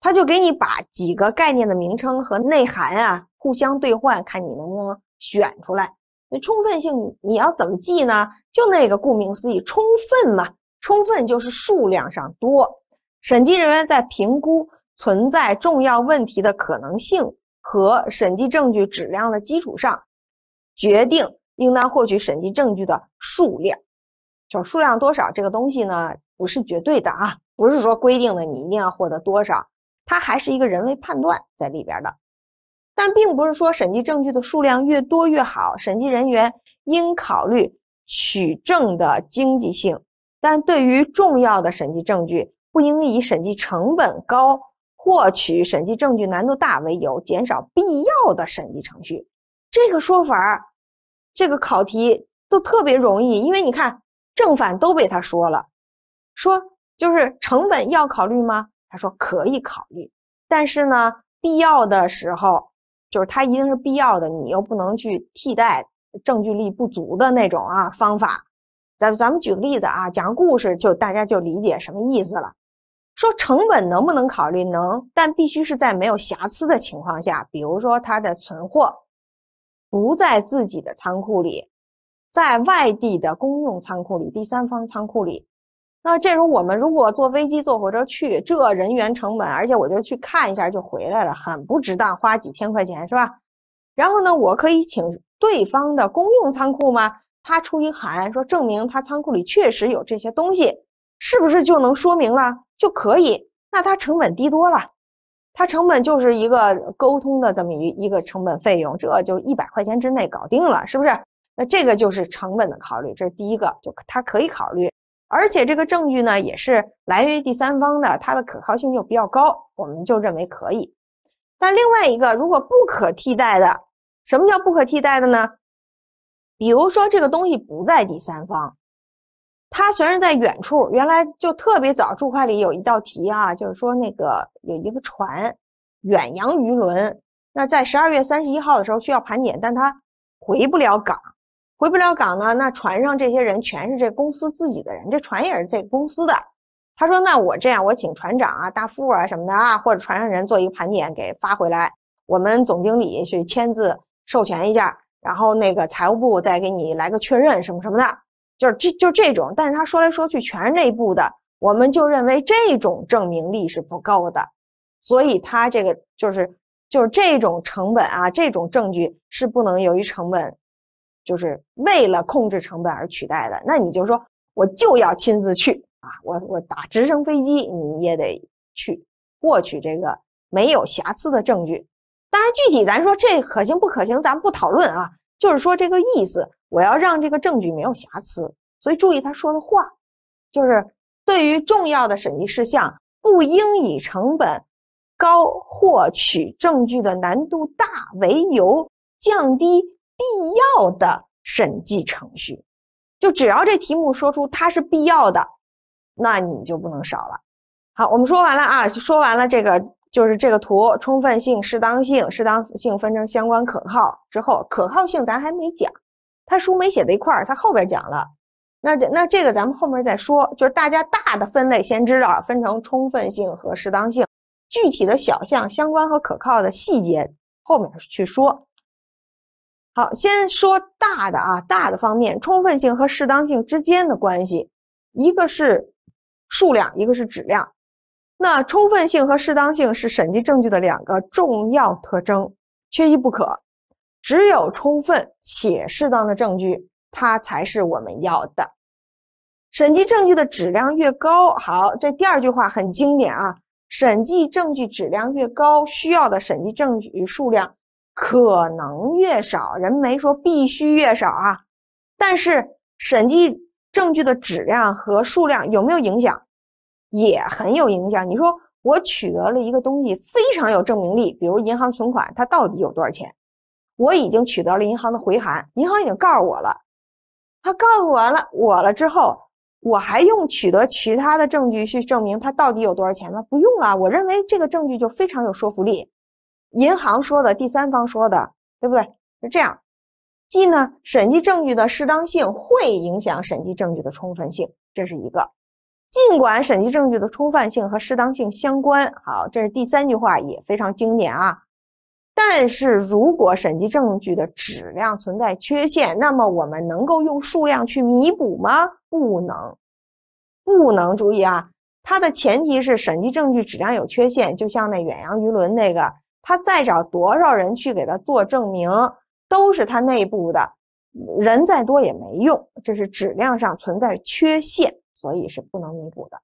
他就给你把几个概念的名称和内涵啊互相对换，看你能不能选出来。那充分性你要怎么记呢？就那个顾名思义，充分嘛，充分就是数量上多。审计人员在评估存在重要问题的可能性和审计证据质量的基础上，决定。应当获取审计证据的数量，就数量多少这个东西呢，不是绝对的啊，不是说规定的你一定要获得多少，它还是一个人为判断在里边的。但并不是说审计证据的数量越多越好，审计人员应考虑取证的经济性。但对于重要的审计证据，不应以审计成本高、获取审计证据难度大为由减少必要的审计程序。这个说法这个考题都特别容易，因为你看正反都被他说了，说就是成本要考虑吗？他说可以考虑，但是呢，必要的时候就是它一定是必要的，你又不能去替代证据力不足的那种啊方法。咱咱们举个例子啊，讲故事就大家就理解什么意思了。说成本能不能考虑？能，但必须是在没有瑕疵的情况下，比如说它的存货。不在自己的仓库里，在外地的公用仓库里、第三方仓库里。那这时候我们如果坐飞机、坐火车去，这人员成本，而且我就去看一下就回来了，很不值当，花几千块钱是吧？然后呢，我可以请对方的公用仓库吗？他出一函说证明他仓库里确实有这些东西，是不是就能说明了？就可以，那他成本低多了。它成本就是一个沟通的这么一一个成本费用，这就一百块钱之内搞定了，是不是？那这个就是成本的考虑，这是第一个，就它可以考虑。而且这个证据呢，也是来源于第三方的，它的可靠性就比较高，我们就认为可以。但另外一个，如果不可替代的，什么叫不可替代的呢？比如说这个东西不在第三方。他虽然在远处，原来就特别早。注会里有一道题啊，就是说那个有一个船，远洋渔轮，那在十二月三十一号的时候需要盘点，但他回不了港，回不了港呢，那船上这些人全是这公司自己的人，这船也是这个公司的。他说：“那我这样，我请船长啊、大副啊什么的啊，或者船上人做一个盘点，给发回来，我们总经理去签字授权一下，然后那个财务部再给你来个确认什么什么的。”就是这就这种，但是他说来说去全是内部的，我们就认为这种证明力是不够的，所以他这个就是就是这种成本啊，这种证据是不能由于成本，就是为了控制成本而取代的。那你就说，我就要亲自去啊，我我打直升飞机你也得去获取这个没有瑕疵的证据。当然，具体咱说这可行不可行，咱不讨论啊。就是说，这个意思，我要让这个证据没有瑕疵，所以注意他说的话，就是对于重要的审计事项，不应以成本高、获取证据的难度大为由降低必要的审计程序。就只要这题目说出它是必要的，那你就不能少了。好，我们说完了啊，说完了这个。就是这个图，充分性、适当性、适当性分成相关、可靠之后，可靠性咱还没讲，他书没写在一块儿，他后边讲了。那这那这个咱们后面再说。就是大家大的分类先知道，分成充分性和适当性，具体的小项相关和可靠的细节后面去说。好，先说大的啊，大的方面，充分性和适当性之间的关系，一个是数量，一个是质量。那充分性和适当性是审计证据的两个重要特征，缺一不可。只有充分且适当的证据，它才是我们要的。审计证据的质量越高，好，这第二句话很经典啊。审计证据质量越高，需要的审计证据数量可能越少。人没说必须越少啊，但是审计证据的质量和数量有没有影响？也很有影响。你说我取得了一个东西，非常有证明力，比如银行存款，它到底有多少钱？我已经取得了银行的回函，银行已经告诉我了。他告诉完了我了之后，我还用取得其他的证据去证明它到底有多少钱吗？不用了，我认为这个证据就非常有说服力。银行说的，第三方说的，对不对？是这样。即呢，审计证据的适当性会影响审计证据的充分性，这是一个。尽管审计证据的充分性和适当性相关，好，这是第三句话也非常经典啊。但是如果审计证据的质量存在缺陷，那么我们能够用数量去弥补吗？不能，不能。注意啊，它的前提是审计证据质量有缺陷。就像那远洋鱼轮那个，他再找多少人去给他做证明，都是他内部的人，再多也没用。这是质量上存在缺陷。所以是不能弥补的，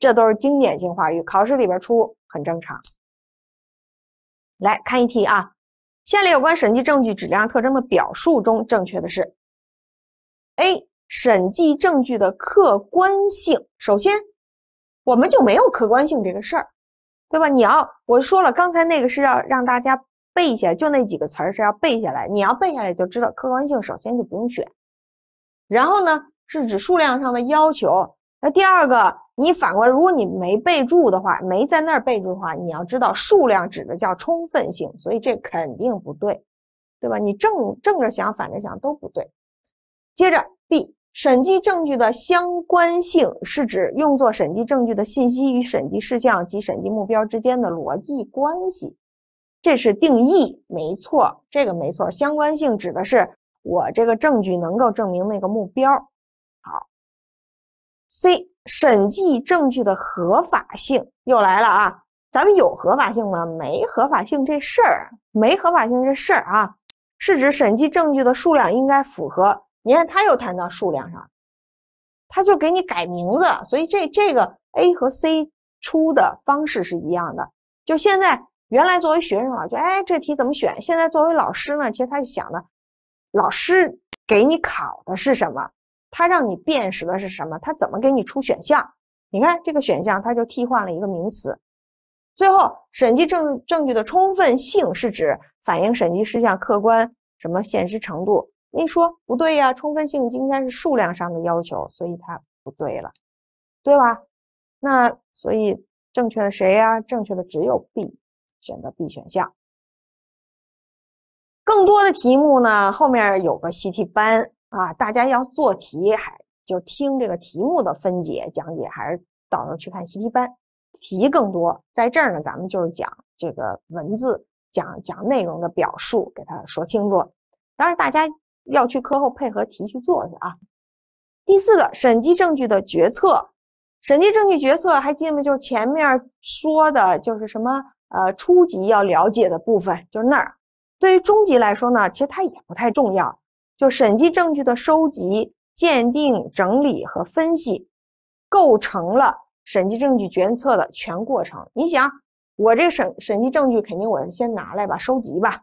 这都是经典性话语，考试里边出很正常。来看一题啊，下列有关审计证据质量特征的表述中，正确的是？A. 审计证据的客观性，首先我们就没有客观性这个事儿，对吧？你要我说了，刚才那个是要让大家背下，就那几个词儿是要背下来，你要背下来就知道客观性首先就不用选，然后呢？是指数量上的要求。那第二个，你反过，来，如果你没备注的话，没在那儿备注的话，你要知道数量指的叫充分性，所以这肯定不对，对吧？你正正着想，反着想都不对。接着，B，审计证据的相关性是指用作审计证据的信息与审计事项及审计目标之间的逻辑关系，这是定义，没错，这个没错。相关性指的是我这个证据能够证明那个目标。好，C 审计证据的合法性又来了啊！咱们有合法性吗？没合法性这事儿，没合法性这事儿啊，是指审计证据的数量应该符合。你看，他又谈到数量上，他就给你改名字，所以这这个 A 和 C 出的方式是一样的。就现在，原来作为学生啊，就哎这题怎么选？现在作为老师呢，其实他就想的，老师给你考的是什么？它让你辨识的是什么？它怎么给你出选项？你看这个选项，它就替换了一个名词。最后，审计证证据的充分性是指反映审计事项客观什么现实程度？你说不对呀？充分性应该是数量上的要求，所以它不对了，对吧？那所以正确的谁呀？正确的只有 B，选择 B 选项。更多的题目呢，后面有个习题班。啊，大家要做题，还就听这个题目的分解讲解，还是到时候去看习题班，题更多。在这儿呢，咱们就是讲这个文字，讲讲内容的表述，给它说清楚。当然，大家要去课后配合题去做去啊。第四个，审计证据的决策，审计证据决策还记得吗？就是前面说的，就是什么呃，初级要了解的部分，就是那儿。对于中级来说呢，其实它也不太重要。就审计证据的收集、鉴定、整理和分析，构成了审计证据决策的全过程。你想，我这审审计证据肯定我先拿来吧，收集吧，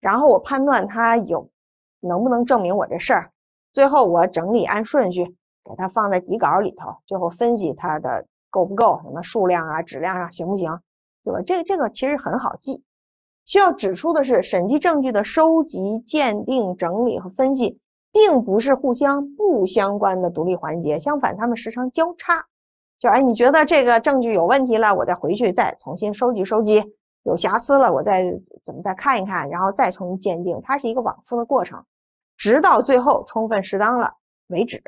然后我判断它有能不能证明我这事儿，最后我整理按顺序给它放在底稿里头，最后分析它的够不够，什么数量啊、质量上行不行，对吧？这个这个其实很好记。需要指出的是，审计证据的收集、鉴定、整理和分析，并不是互相不相关的独立环节，相反，它们时常交叉。就哎，你觉得这个证据有问题了，我再回去再重新收集收集，有瑕疵了，我再怎么再看一看，然后再重新鉴定，它是一个往复的过程，直到最后充分适当了为止。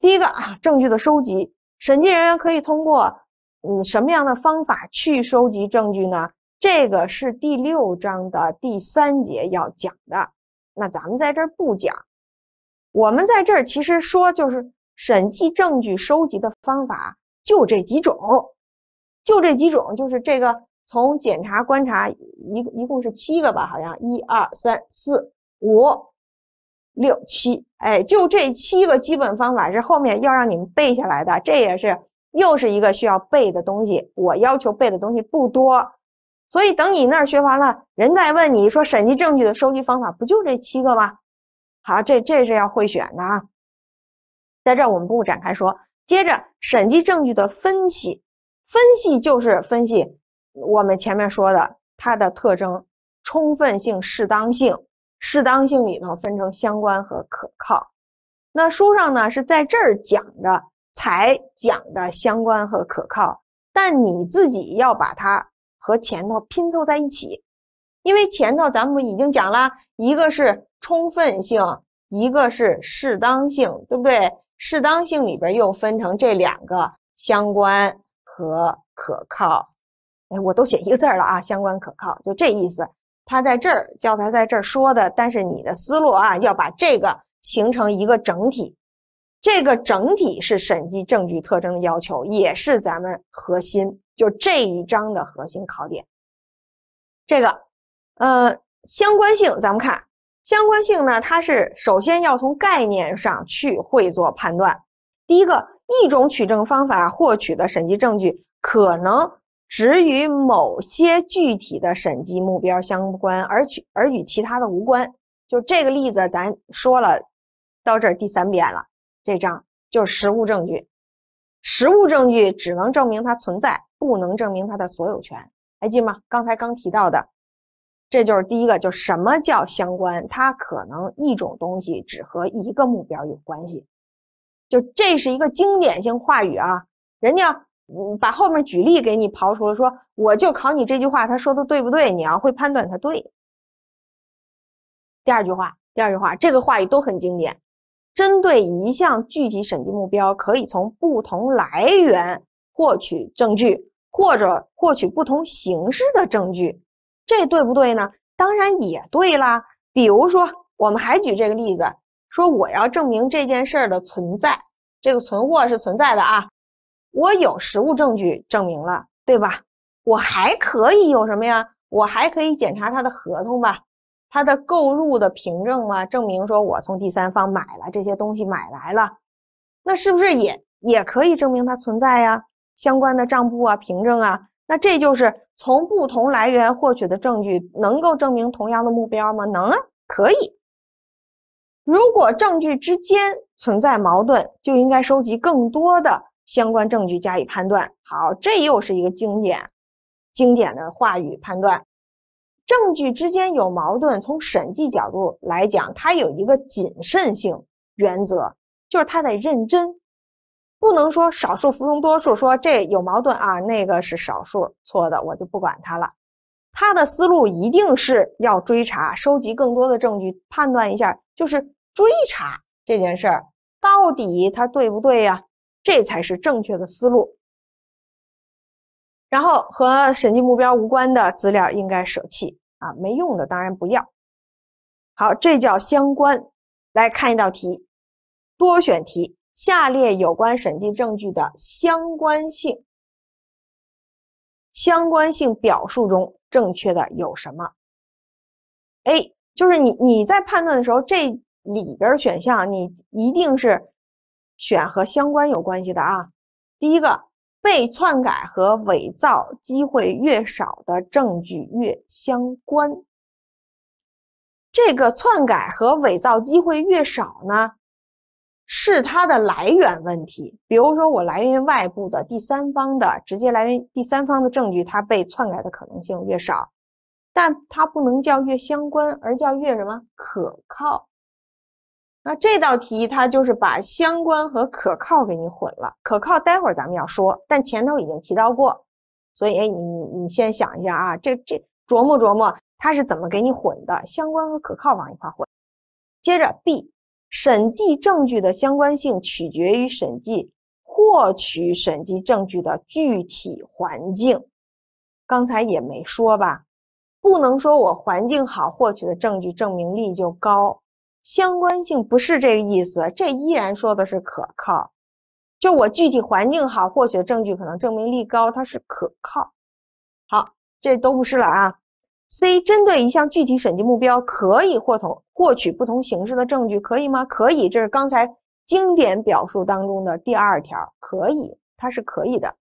第一个啊，证据的收集，审计人员可以通过嗯什么样的方法去收集证据呢？这个是第六章的第三节要讲的，那咱们在这儿不讲。我们在这儿其实说就是审计证据收集的方法就这几种，就这几种，就是这个从检查、观察一一共是七个吧，好像一二三四五六七，哎，就这七个基本方法是后面要让你们背下来的，这也是又是一个需要背的东西。我要求背的东西不多。所以等你那儿学完了，人再问你说审计证据的收集方法不就这七个吗？好，这这是要会选的啊。在这儿我们不展开说。接着，审计证据的分析，分析就是分析我们前面说的它的特征：充分性、适当性。适当性里头分成相关和可靠。那书上呢是在这儿讲的，才讲的相关和可靠。但你自己要把它。和前头拼凑在一起，因为前头咱们已经讲了一个是充分性，一个是适当性，对不对？适当性里边又分成这两个相关和可靠，哎，我都写一个字了啊，相关可靠就这意思。他在这儿，教材在这儿说的，但是你的思路啊，要把这个形成一个整体，这个整体是审计证据特征的要求，也是咱们核心。就这一章的核心考点，这个，呃，相关性，咱们看相关性呢，它是首先要从概念上去会做判断。第一个，一种取证方法获取的审计证据，可能只与某些具体的审计目标相关，而取而与其他的无关。就这个例子，咱说了到这儿第三遍了，这章就是实物证据，实物证据只能证明它存在。不能证明它的所有权，还记吗？刚才刚提到的，这就是第一个，就什么叫相关？它可能一种东西只和一个目标有关系，就这是一个经典性话语啊。人家把后面举例给你刨除了，说我就考你这句话，他说的对不对？你要会判断他对。第二句话，第二句话，这个话语都很经典。针对一项具体审计目标，可以从不同来源获取证据。或者获取不同形式的证据，这对不对呢？当然也对啦。比如说，我们还举这个例子，说我要证明这件事儿的存在，这个存货是存在的啊，我有实物证据证明了，对吧？我还可以有什么呀？我还可以检查他的合同吧，他的购入的凭证嘛，证明说我从第三方买了这些东西买来了，那是不是也也可以证明它存在呀？相关的账簿啊、凭证啊，那这就是从不同来源获取的证据，能够证明同样的目标吗？能啊，可以。如果证据之间存在矛盾，就应该收集更多的相关证据加以判断。好，这又是一个经典、经典的话语判断。证据之间有矛盾，从审计角度来讲，它有一个谨慎性原则，就是它得认真。不能说少数服从多数，说这有矛盾啊，那个是少数错的，我就不管他了。他的思路一定是要追查，收集更多的证据，判断一下，就是追查这件事儿到底他对不对呀？这才是正确的思路。然后和审计目标无关的资料应该舍弃啊，没用的当然不要。好，这叫相关。来看一道题，多选题。下列有关审计证据的相关性相关性表述中正确的有什么？A 就是你你在判断的时候，这里边选项你一定是选和相关有关系的啊。第一个，被篡改和伪造机会越少的证据越相关。这个篡改和伪造机会越少呢？是它的来源问题，比如说我来源于外部的第三方的直接来源第三方的证据，它被篡改的可能性越少，但它不能叫越相关，而叫越什么可靠？那这道题它就是把相关和可靠给你混了，可靠待会儿咱们要说，但前头已经提到过，所以哎，你你你先想一下啊，这这琢磨琢磨它是怎么给你混的，相关和可靠往一块混。接着 B。审计证据的相关性取决于审计获取审计证据的具体环境，刚才也没说吧？不能说我环境好，获取的证据证明力就高。相关性不是这个意思，这依然说的是可靠。就我具体环境好，获取的证据可能证明力高，它是可靠。好，这都不是了啊。C 针对一项具体审计目标，可以获同获取不同形式的证据，可以吗？可以，这是刚才经典表述当中的第二条，可以，它是可以的。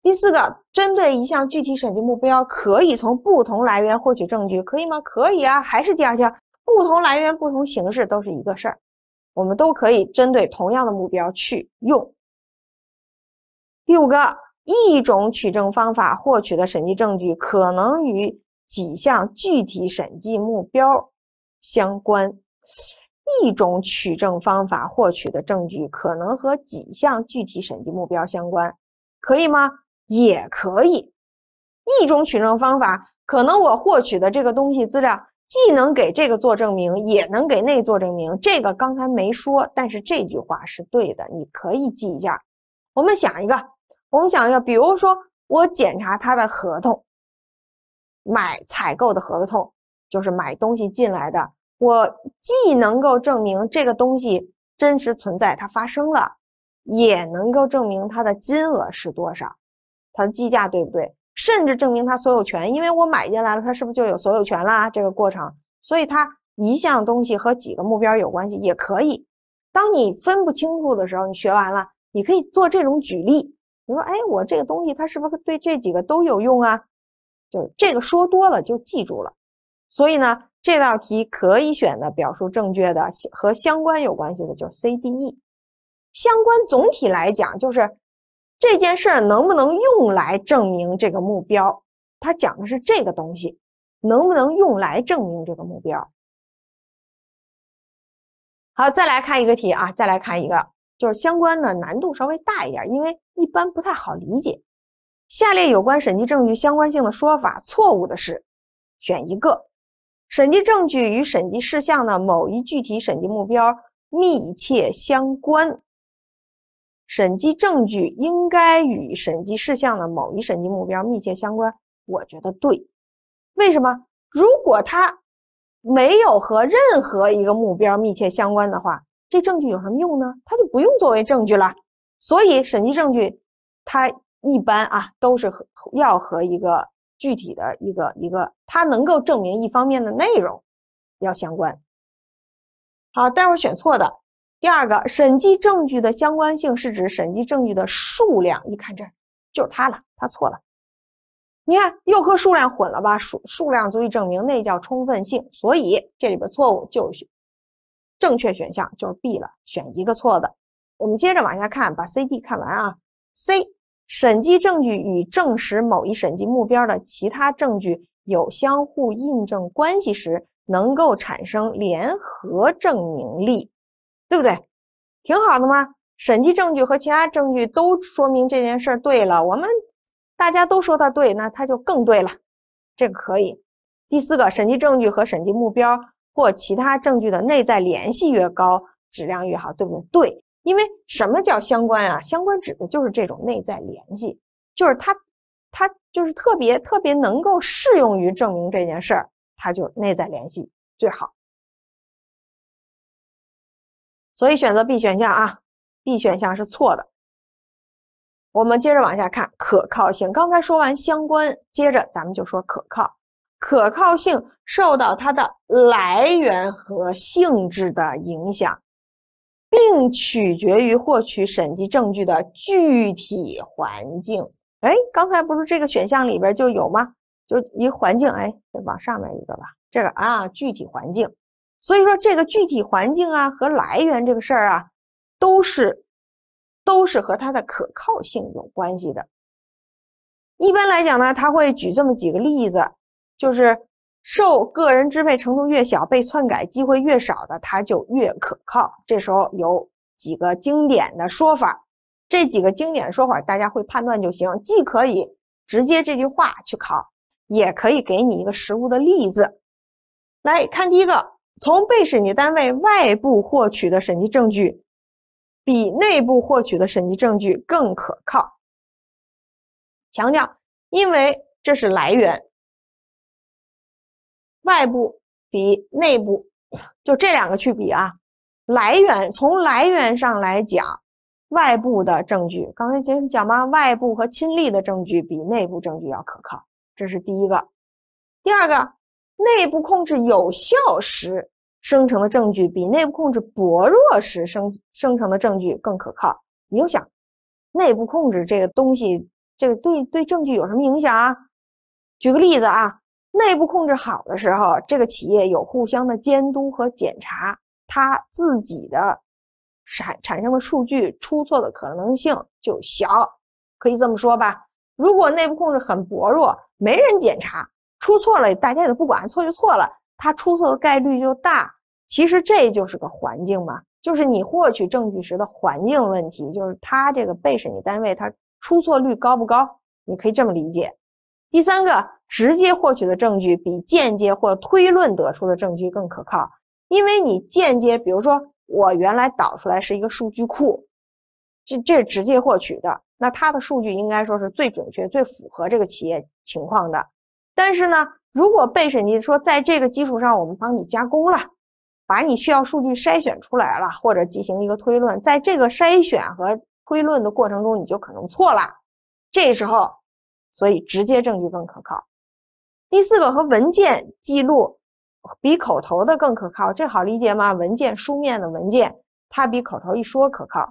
第四个，针对一项具体审计目标，可以从不同来源获取证据，可以吗？可以啊，还是第二条，不同来源、不同形式都是一个事儿，我们都可以针对同样的目标去用。第五个。一种取证方法获取的审计证据可能与几项具体审计目标相关。一种取证方法获取的证据可能和几项具体审计目标相关，可以吗？也可以。一种取证方法，可能我获取的这个东西资料，既能给这个做证明，也能给那做证明。这个刚才没说，但是这句话是对的，你可以记一下。我们想一个。我们想一下，比如说，我检查他的合同，买采购的合同，就是买东西进来的，我既能够证明这个东西真实存在，它发生了，也能够证明它的金额是多少，它的计价对不对，甚至证明它所有权，因为我买进来了，它是不是就有所有权啦？这个过程，所以它一项东西和几个目标有关系也可以。当你分不清楚的时候，你学完了，你可以做这种举例。你说：“哎，我这个东西它是不是对这几个都有用啊？就是这个说多了就记住了。所以呢，这道题可以选的表述正确的和相关有关系的，就是 C、D、E。相关总体来讲，就是这件事能不能用来证明这个目标？它讲的是这个东西能不能用来证明这个目标？好，再来看一个题啊，再来看一个，就是相关的难度稍微大一点，因为。”一般不太好理解。下列有关审计证据相关性的说法错误的是，选一个。审计证据与审计事项的某一具体审计目标密切相关，审计证据应该与审计事项的某一审计目标密切相关。我觉得对，为什么？如果它没有和任何一个目标密切相关的话，这证据有什么用呢？它就不用作为证据了。所以，审计证据它一般啊都是和要和一个具体的一个一个，它能够证明一方面的内容，要相关。好，待会儿选错的第二个，审计证据的相关性是指审计证据的数量。一看这，就是它了，它错了。你看又和数量混了吧？数数量足以证明，那叫充分性。所以这里边错误就是正确选项就是 B 了，选一个错的。我们接着往下看，把 C、D 看完啊。C，审计证据与证实某一审计目标的其他证据有相互印证关系时，能够产生联合证明力，对不对？挺好的嘛。审计证据和其他证据都说明这件事儿对了，我们大家都说它对，那它就更对了。这个可以。第四个，审计证据和审计目标或其他证据的内在联系越高，质量越好，对不对？对。因为什么叫相关啊？相关指的就是这种内在联系，就是它，它就是特别特别能够适用于证明这件事儿，它就内在联系最好。所以选择 B 选项啊，B 选项是错的。我们接着往下看可靠性。刚才说完相关，接着咱们就说可靠。可靠性受到它的来源和性质的影响。并取决于获取审计证据的具体环境。哎，刚才不是这个选项里边就有吗？就一环境，哎，往上面一个吧，这个啊，具体环境。所以说，这个具体环境啊和来源这个事儿啊，都是都是和它的可靠性有关系的。一般来讲呢，他会举这么几个例子，就是。受个人支配程度越小，被篡改机会越少的，它就越可靠。这时候有几个经典的说法，这几个经典说法大家会判断就行。既可以直接这句话去考，也可以给你一个实物的例子。来看第一个，从被审计单位外部获取的审计证据比内部获取的审计证据更可靠。强调，因为这是来源。外部比内部，就这两个去比啊。来源从来源上来讲，外部的证据，刚才讲讲吗？外部和亲历的证据比内部证据要可靠，这是第一个。第二个，内部控制有效时生成的证据比内部控制薄弱时生生成的证据更可靠。你又想，内部控制这个东西，这个对对证据有什么影响啊？举个例子啊。内部控制好的时候，这个企业有互相的监督和检查，它自己的产产生的数据出错的可能性就小，可以这么说吧。如果内部控制很薄弱，没人检查，出错了大家也不管，错就错了，他出错的概率就大。其实这就是个环境嘛，就是你获取证据时的环境问题，就是他这个被审计单位他出错率高不高，你可以这么理解。第三个。直接获取的证据比间接或推论得出的证据更可靠，因为你间接，比如说我原来导出来是一个数据库，这这直接获取的，那它的数据应该说是最准确、最符合这个企业情况的。但是呢，如果被审计说在这个基础上我们帮你加工了，把你需要数据筛选出来了，或者进行一个推论，在这个筛选和推论的过程中你就可能错了。这时候，所以直接证据更可靠。第四个和文件记录比口头的更可靠，这好理解吗？文件书面的文件，它比口头一说可靠。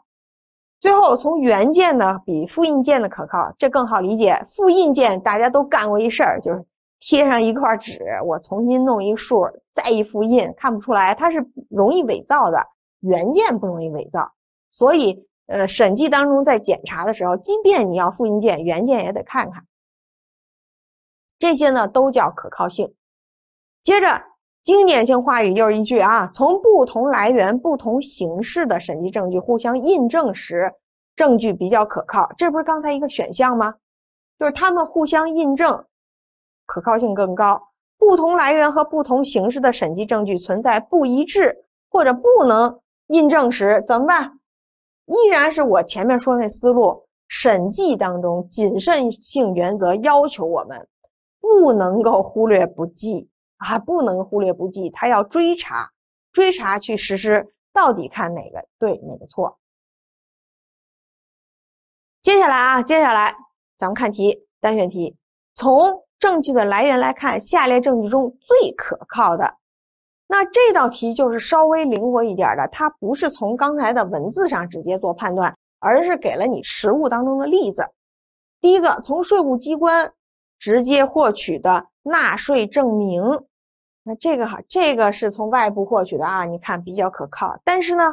最后，从原件呢比复印件的可靠，这更好理解。复印件大家都干过一事儿，就是贴上一块纸，我重新弄一数，再一复印，看不出来，它是容易伪造的。原件不容易伪造，所以呃，审计当中在检查的时候，即便你要复印件，原件也得看看。这些呢都叫可靠性。接着，经典性话语就是一句啊：从不同来源、不同形式的审计证据互相印证时，证据比较可靠。这不是刚才一个选项吗？就是他们互相印证，可靠性更高。不同来源和不同形式的审计证据存在不一致或者不能印证时，怎么办？依然是我前面说那思路：审计当中谨慎性原则要求我们。不能够忽略不计啊！不能忽略不计，他要追查，追查去实施，到底看哪个对，哪个错。接下来啊，接下来咱们看题，单选题。从证据的来源来看，下列证据中最可靠的，那这道题就是稍微灵活一点的，它不是从刚才的文字上直接做判断，而是给了你实物当中的例子。第一个，从税务机关。直接获取的纳税证明，那这个哈，这个是从外部获取的啊，你看比较可靠。但是呢，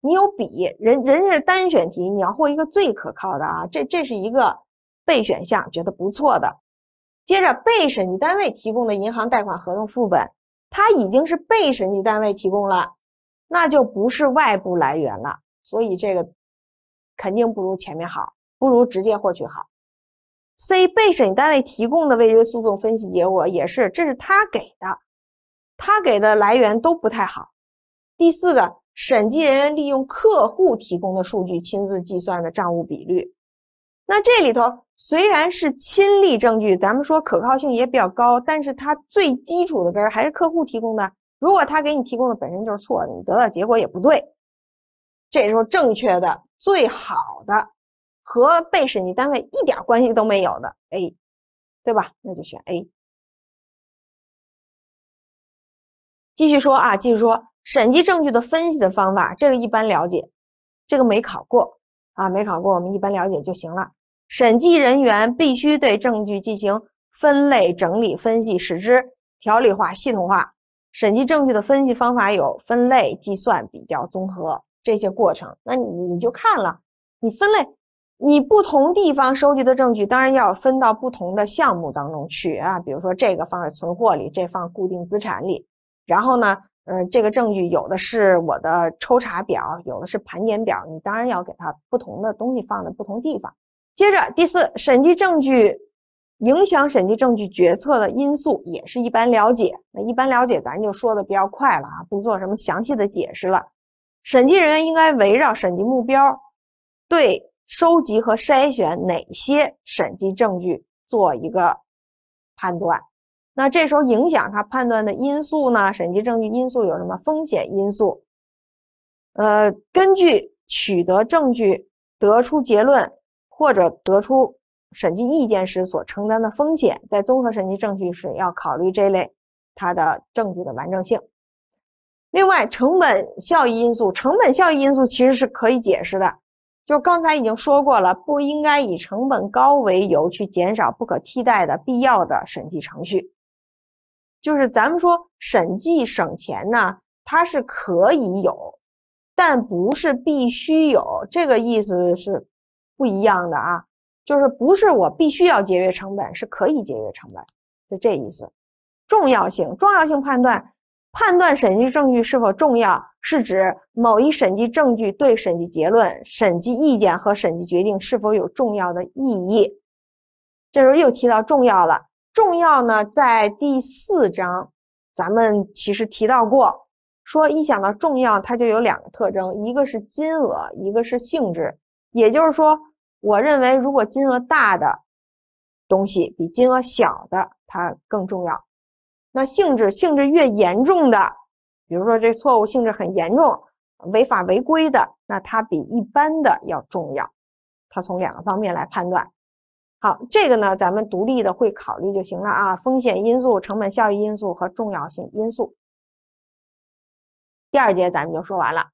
你有笔，人人家是单选题，你要获一个最可靠的啊，这这是一个备选项，觉得不错的。接着，被审计单位提供的银行贷款合同副本，它已经是被审计单位提供了，那就不是外部来源了，所以这个肯定不如前面好，不如直接获取好。C 被审单位提供的违约诉讼分析结果也是，这是他给的，他给的来源都不太好。第四个，审计人员利用客户提供的数据亲自计算的账务比率，那这里头虽然是亲历证据，咱们说可靠性也比较高，但是它最基础的根儿还是客户提供的。如果他给你提供的本身就是错的，你得到结果也不对。这时候正确的、最好的。和被审计单位一点关系都没有的 A，对吧？那就选 A。继续说啊，继续说，审计证据的分析的方法，这个一般了解，这个没考过啊，没考过，我们一般了解就行了。审计人员必须对证据进行分类、整理、分析，使之条理化、系统化。审计证据的分析方法有分类、计算、比较、综合这些过程。那你就看了，你分类。你不同地方收集的证据，当然要分到不同的项目当中去啊。比如说，这个放在存货里，这放固定资产里。然后呢，呃，这个证据有的是我的抽查表，有的是盘点表。你当然要给它不同的东西放在不同地方。接着，第四，审计证据影响审计证据决策的因素也是一般了解。那一般了解，咱就说的比较快了啊，不做什么详细的解释了。审计人员应该围绕审计目标对。收集和筛选哪些审计证据做一个判断，那这时候影响他判断的因素呢？审计证据因素有什么？风险因素，呃，根据取得证据得出结论或者得出审计意见时所承担的风险，在综合审计证据时要考虑这类它的证据的完整性。另外，成本效益因素，成本效益因素其实是可以解释的。就刚才已经说过了，不应该以成本高为由去减少不可替代的必要的审计程序。就是咱们说审计省钱呢，它是可以有，但不是必须有，这个意思是不一样的啊。就是不是我必须要节约成本，是可以节约成本，是这意思。重要性，重要性判断。判断审计证据是否重要，是指某一审计证据对审计结论、审计意见和审计决定是否有重要的意义。这时候又提到重要了，重要呢，在第四章，咱们其实提到过，说一想到重要，它就有两个特征，一个是金额，一个是性质。也就是说，我认为如果金额大的东西比金额小的它更重要。那性质性质越严重的，比如说这错误性质很严重、违法违规的，那它比一般的要重要。它从两个方面来判断。好，这个呢，咱们独立的会考虑就行了啊。风险因素、成本效益因素和重要性因素。第二节咱们就说完了。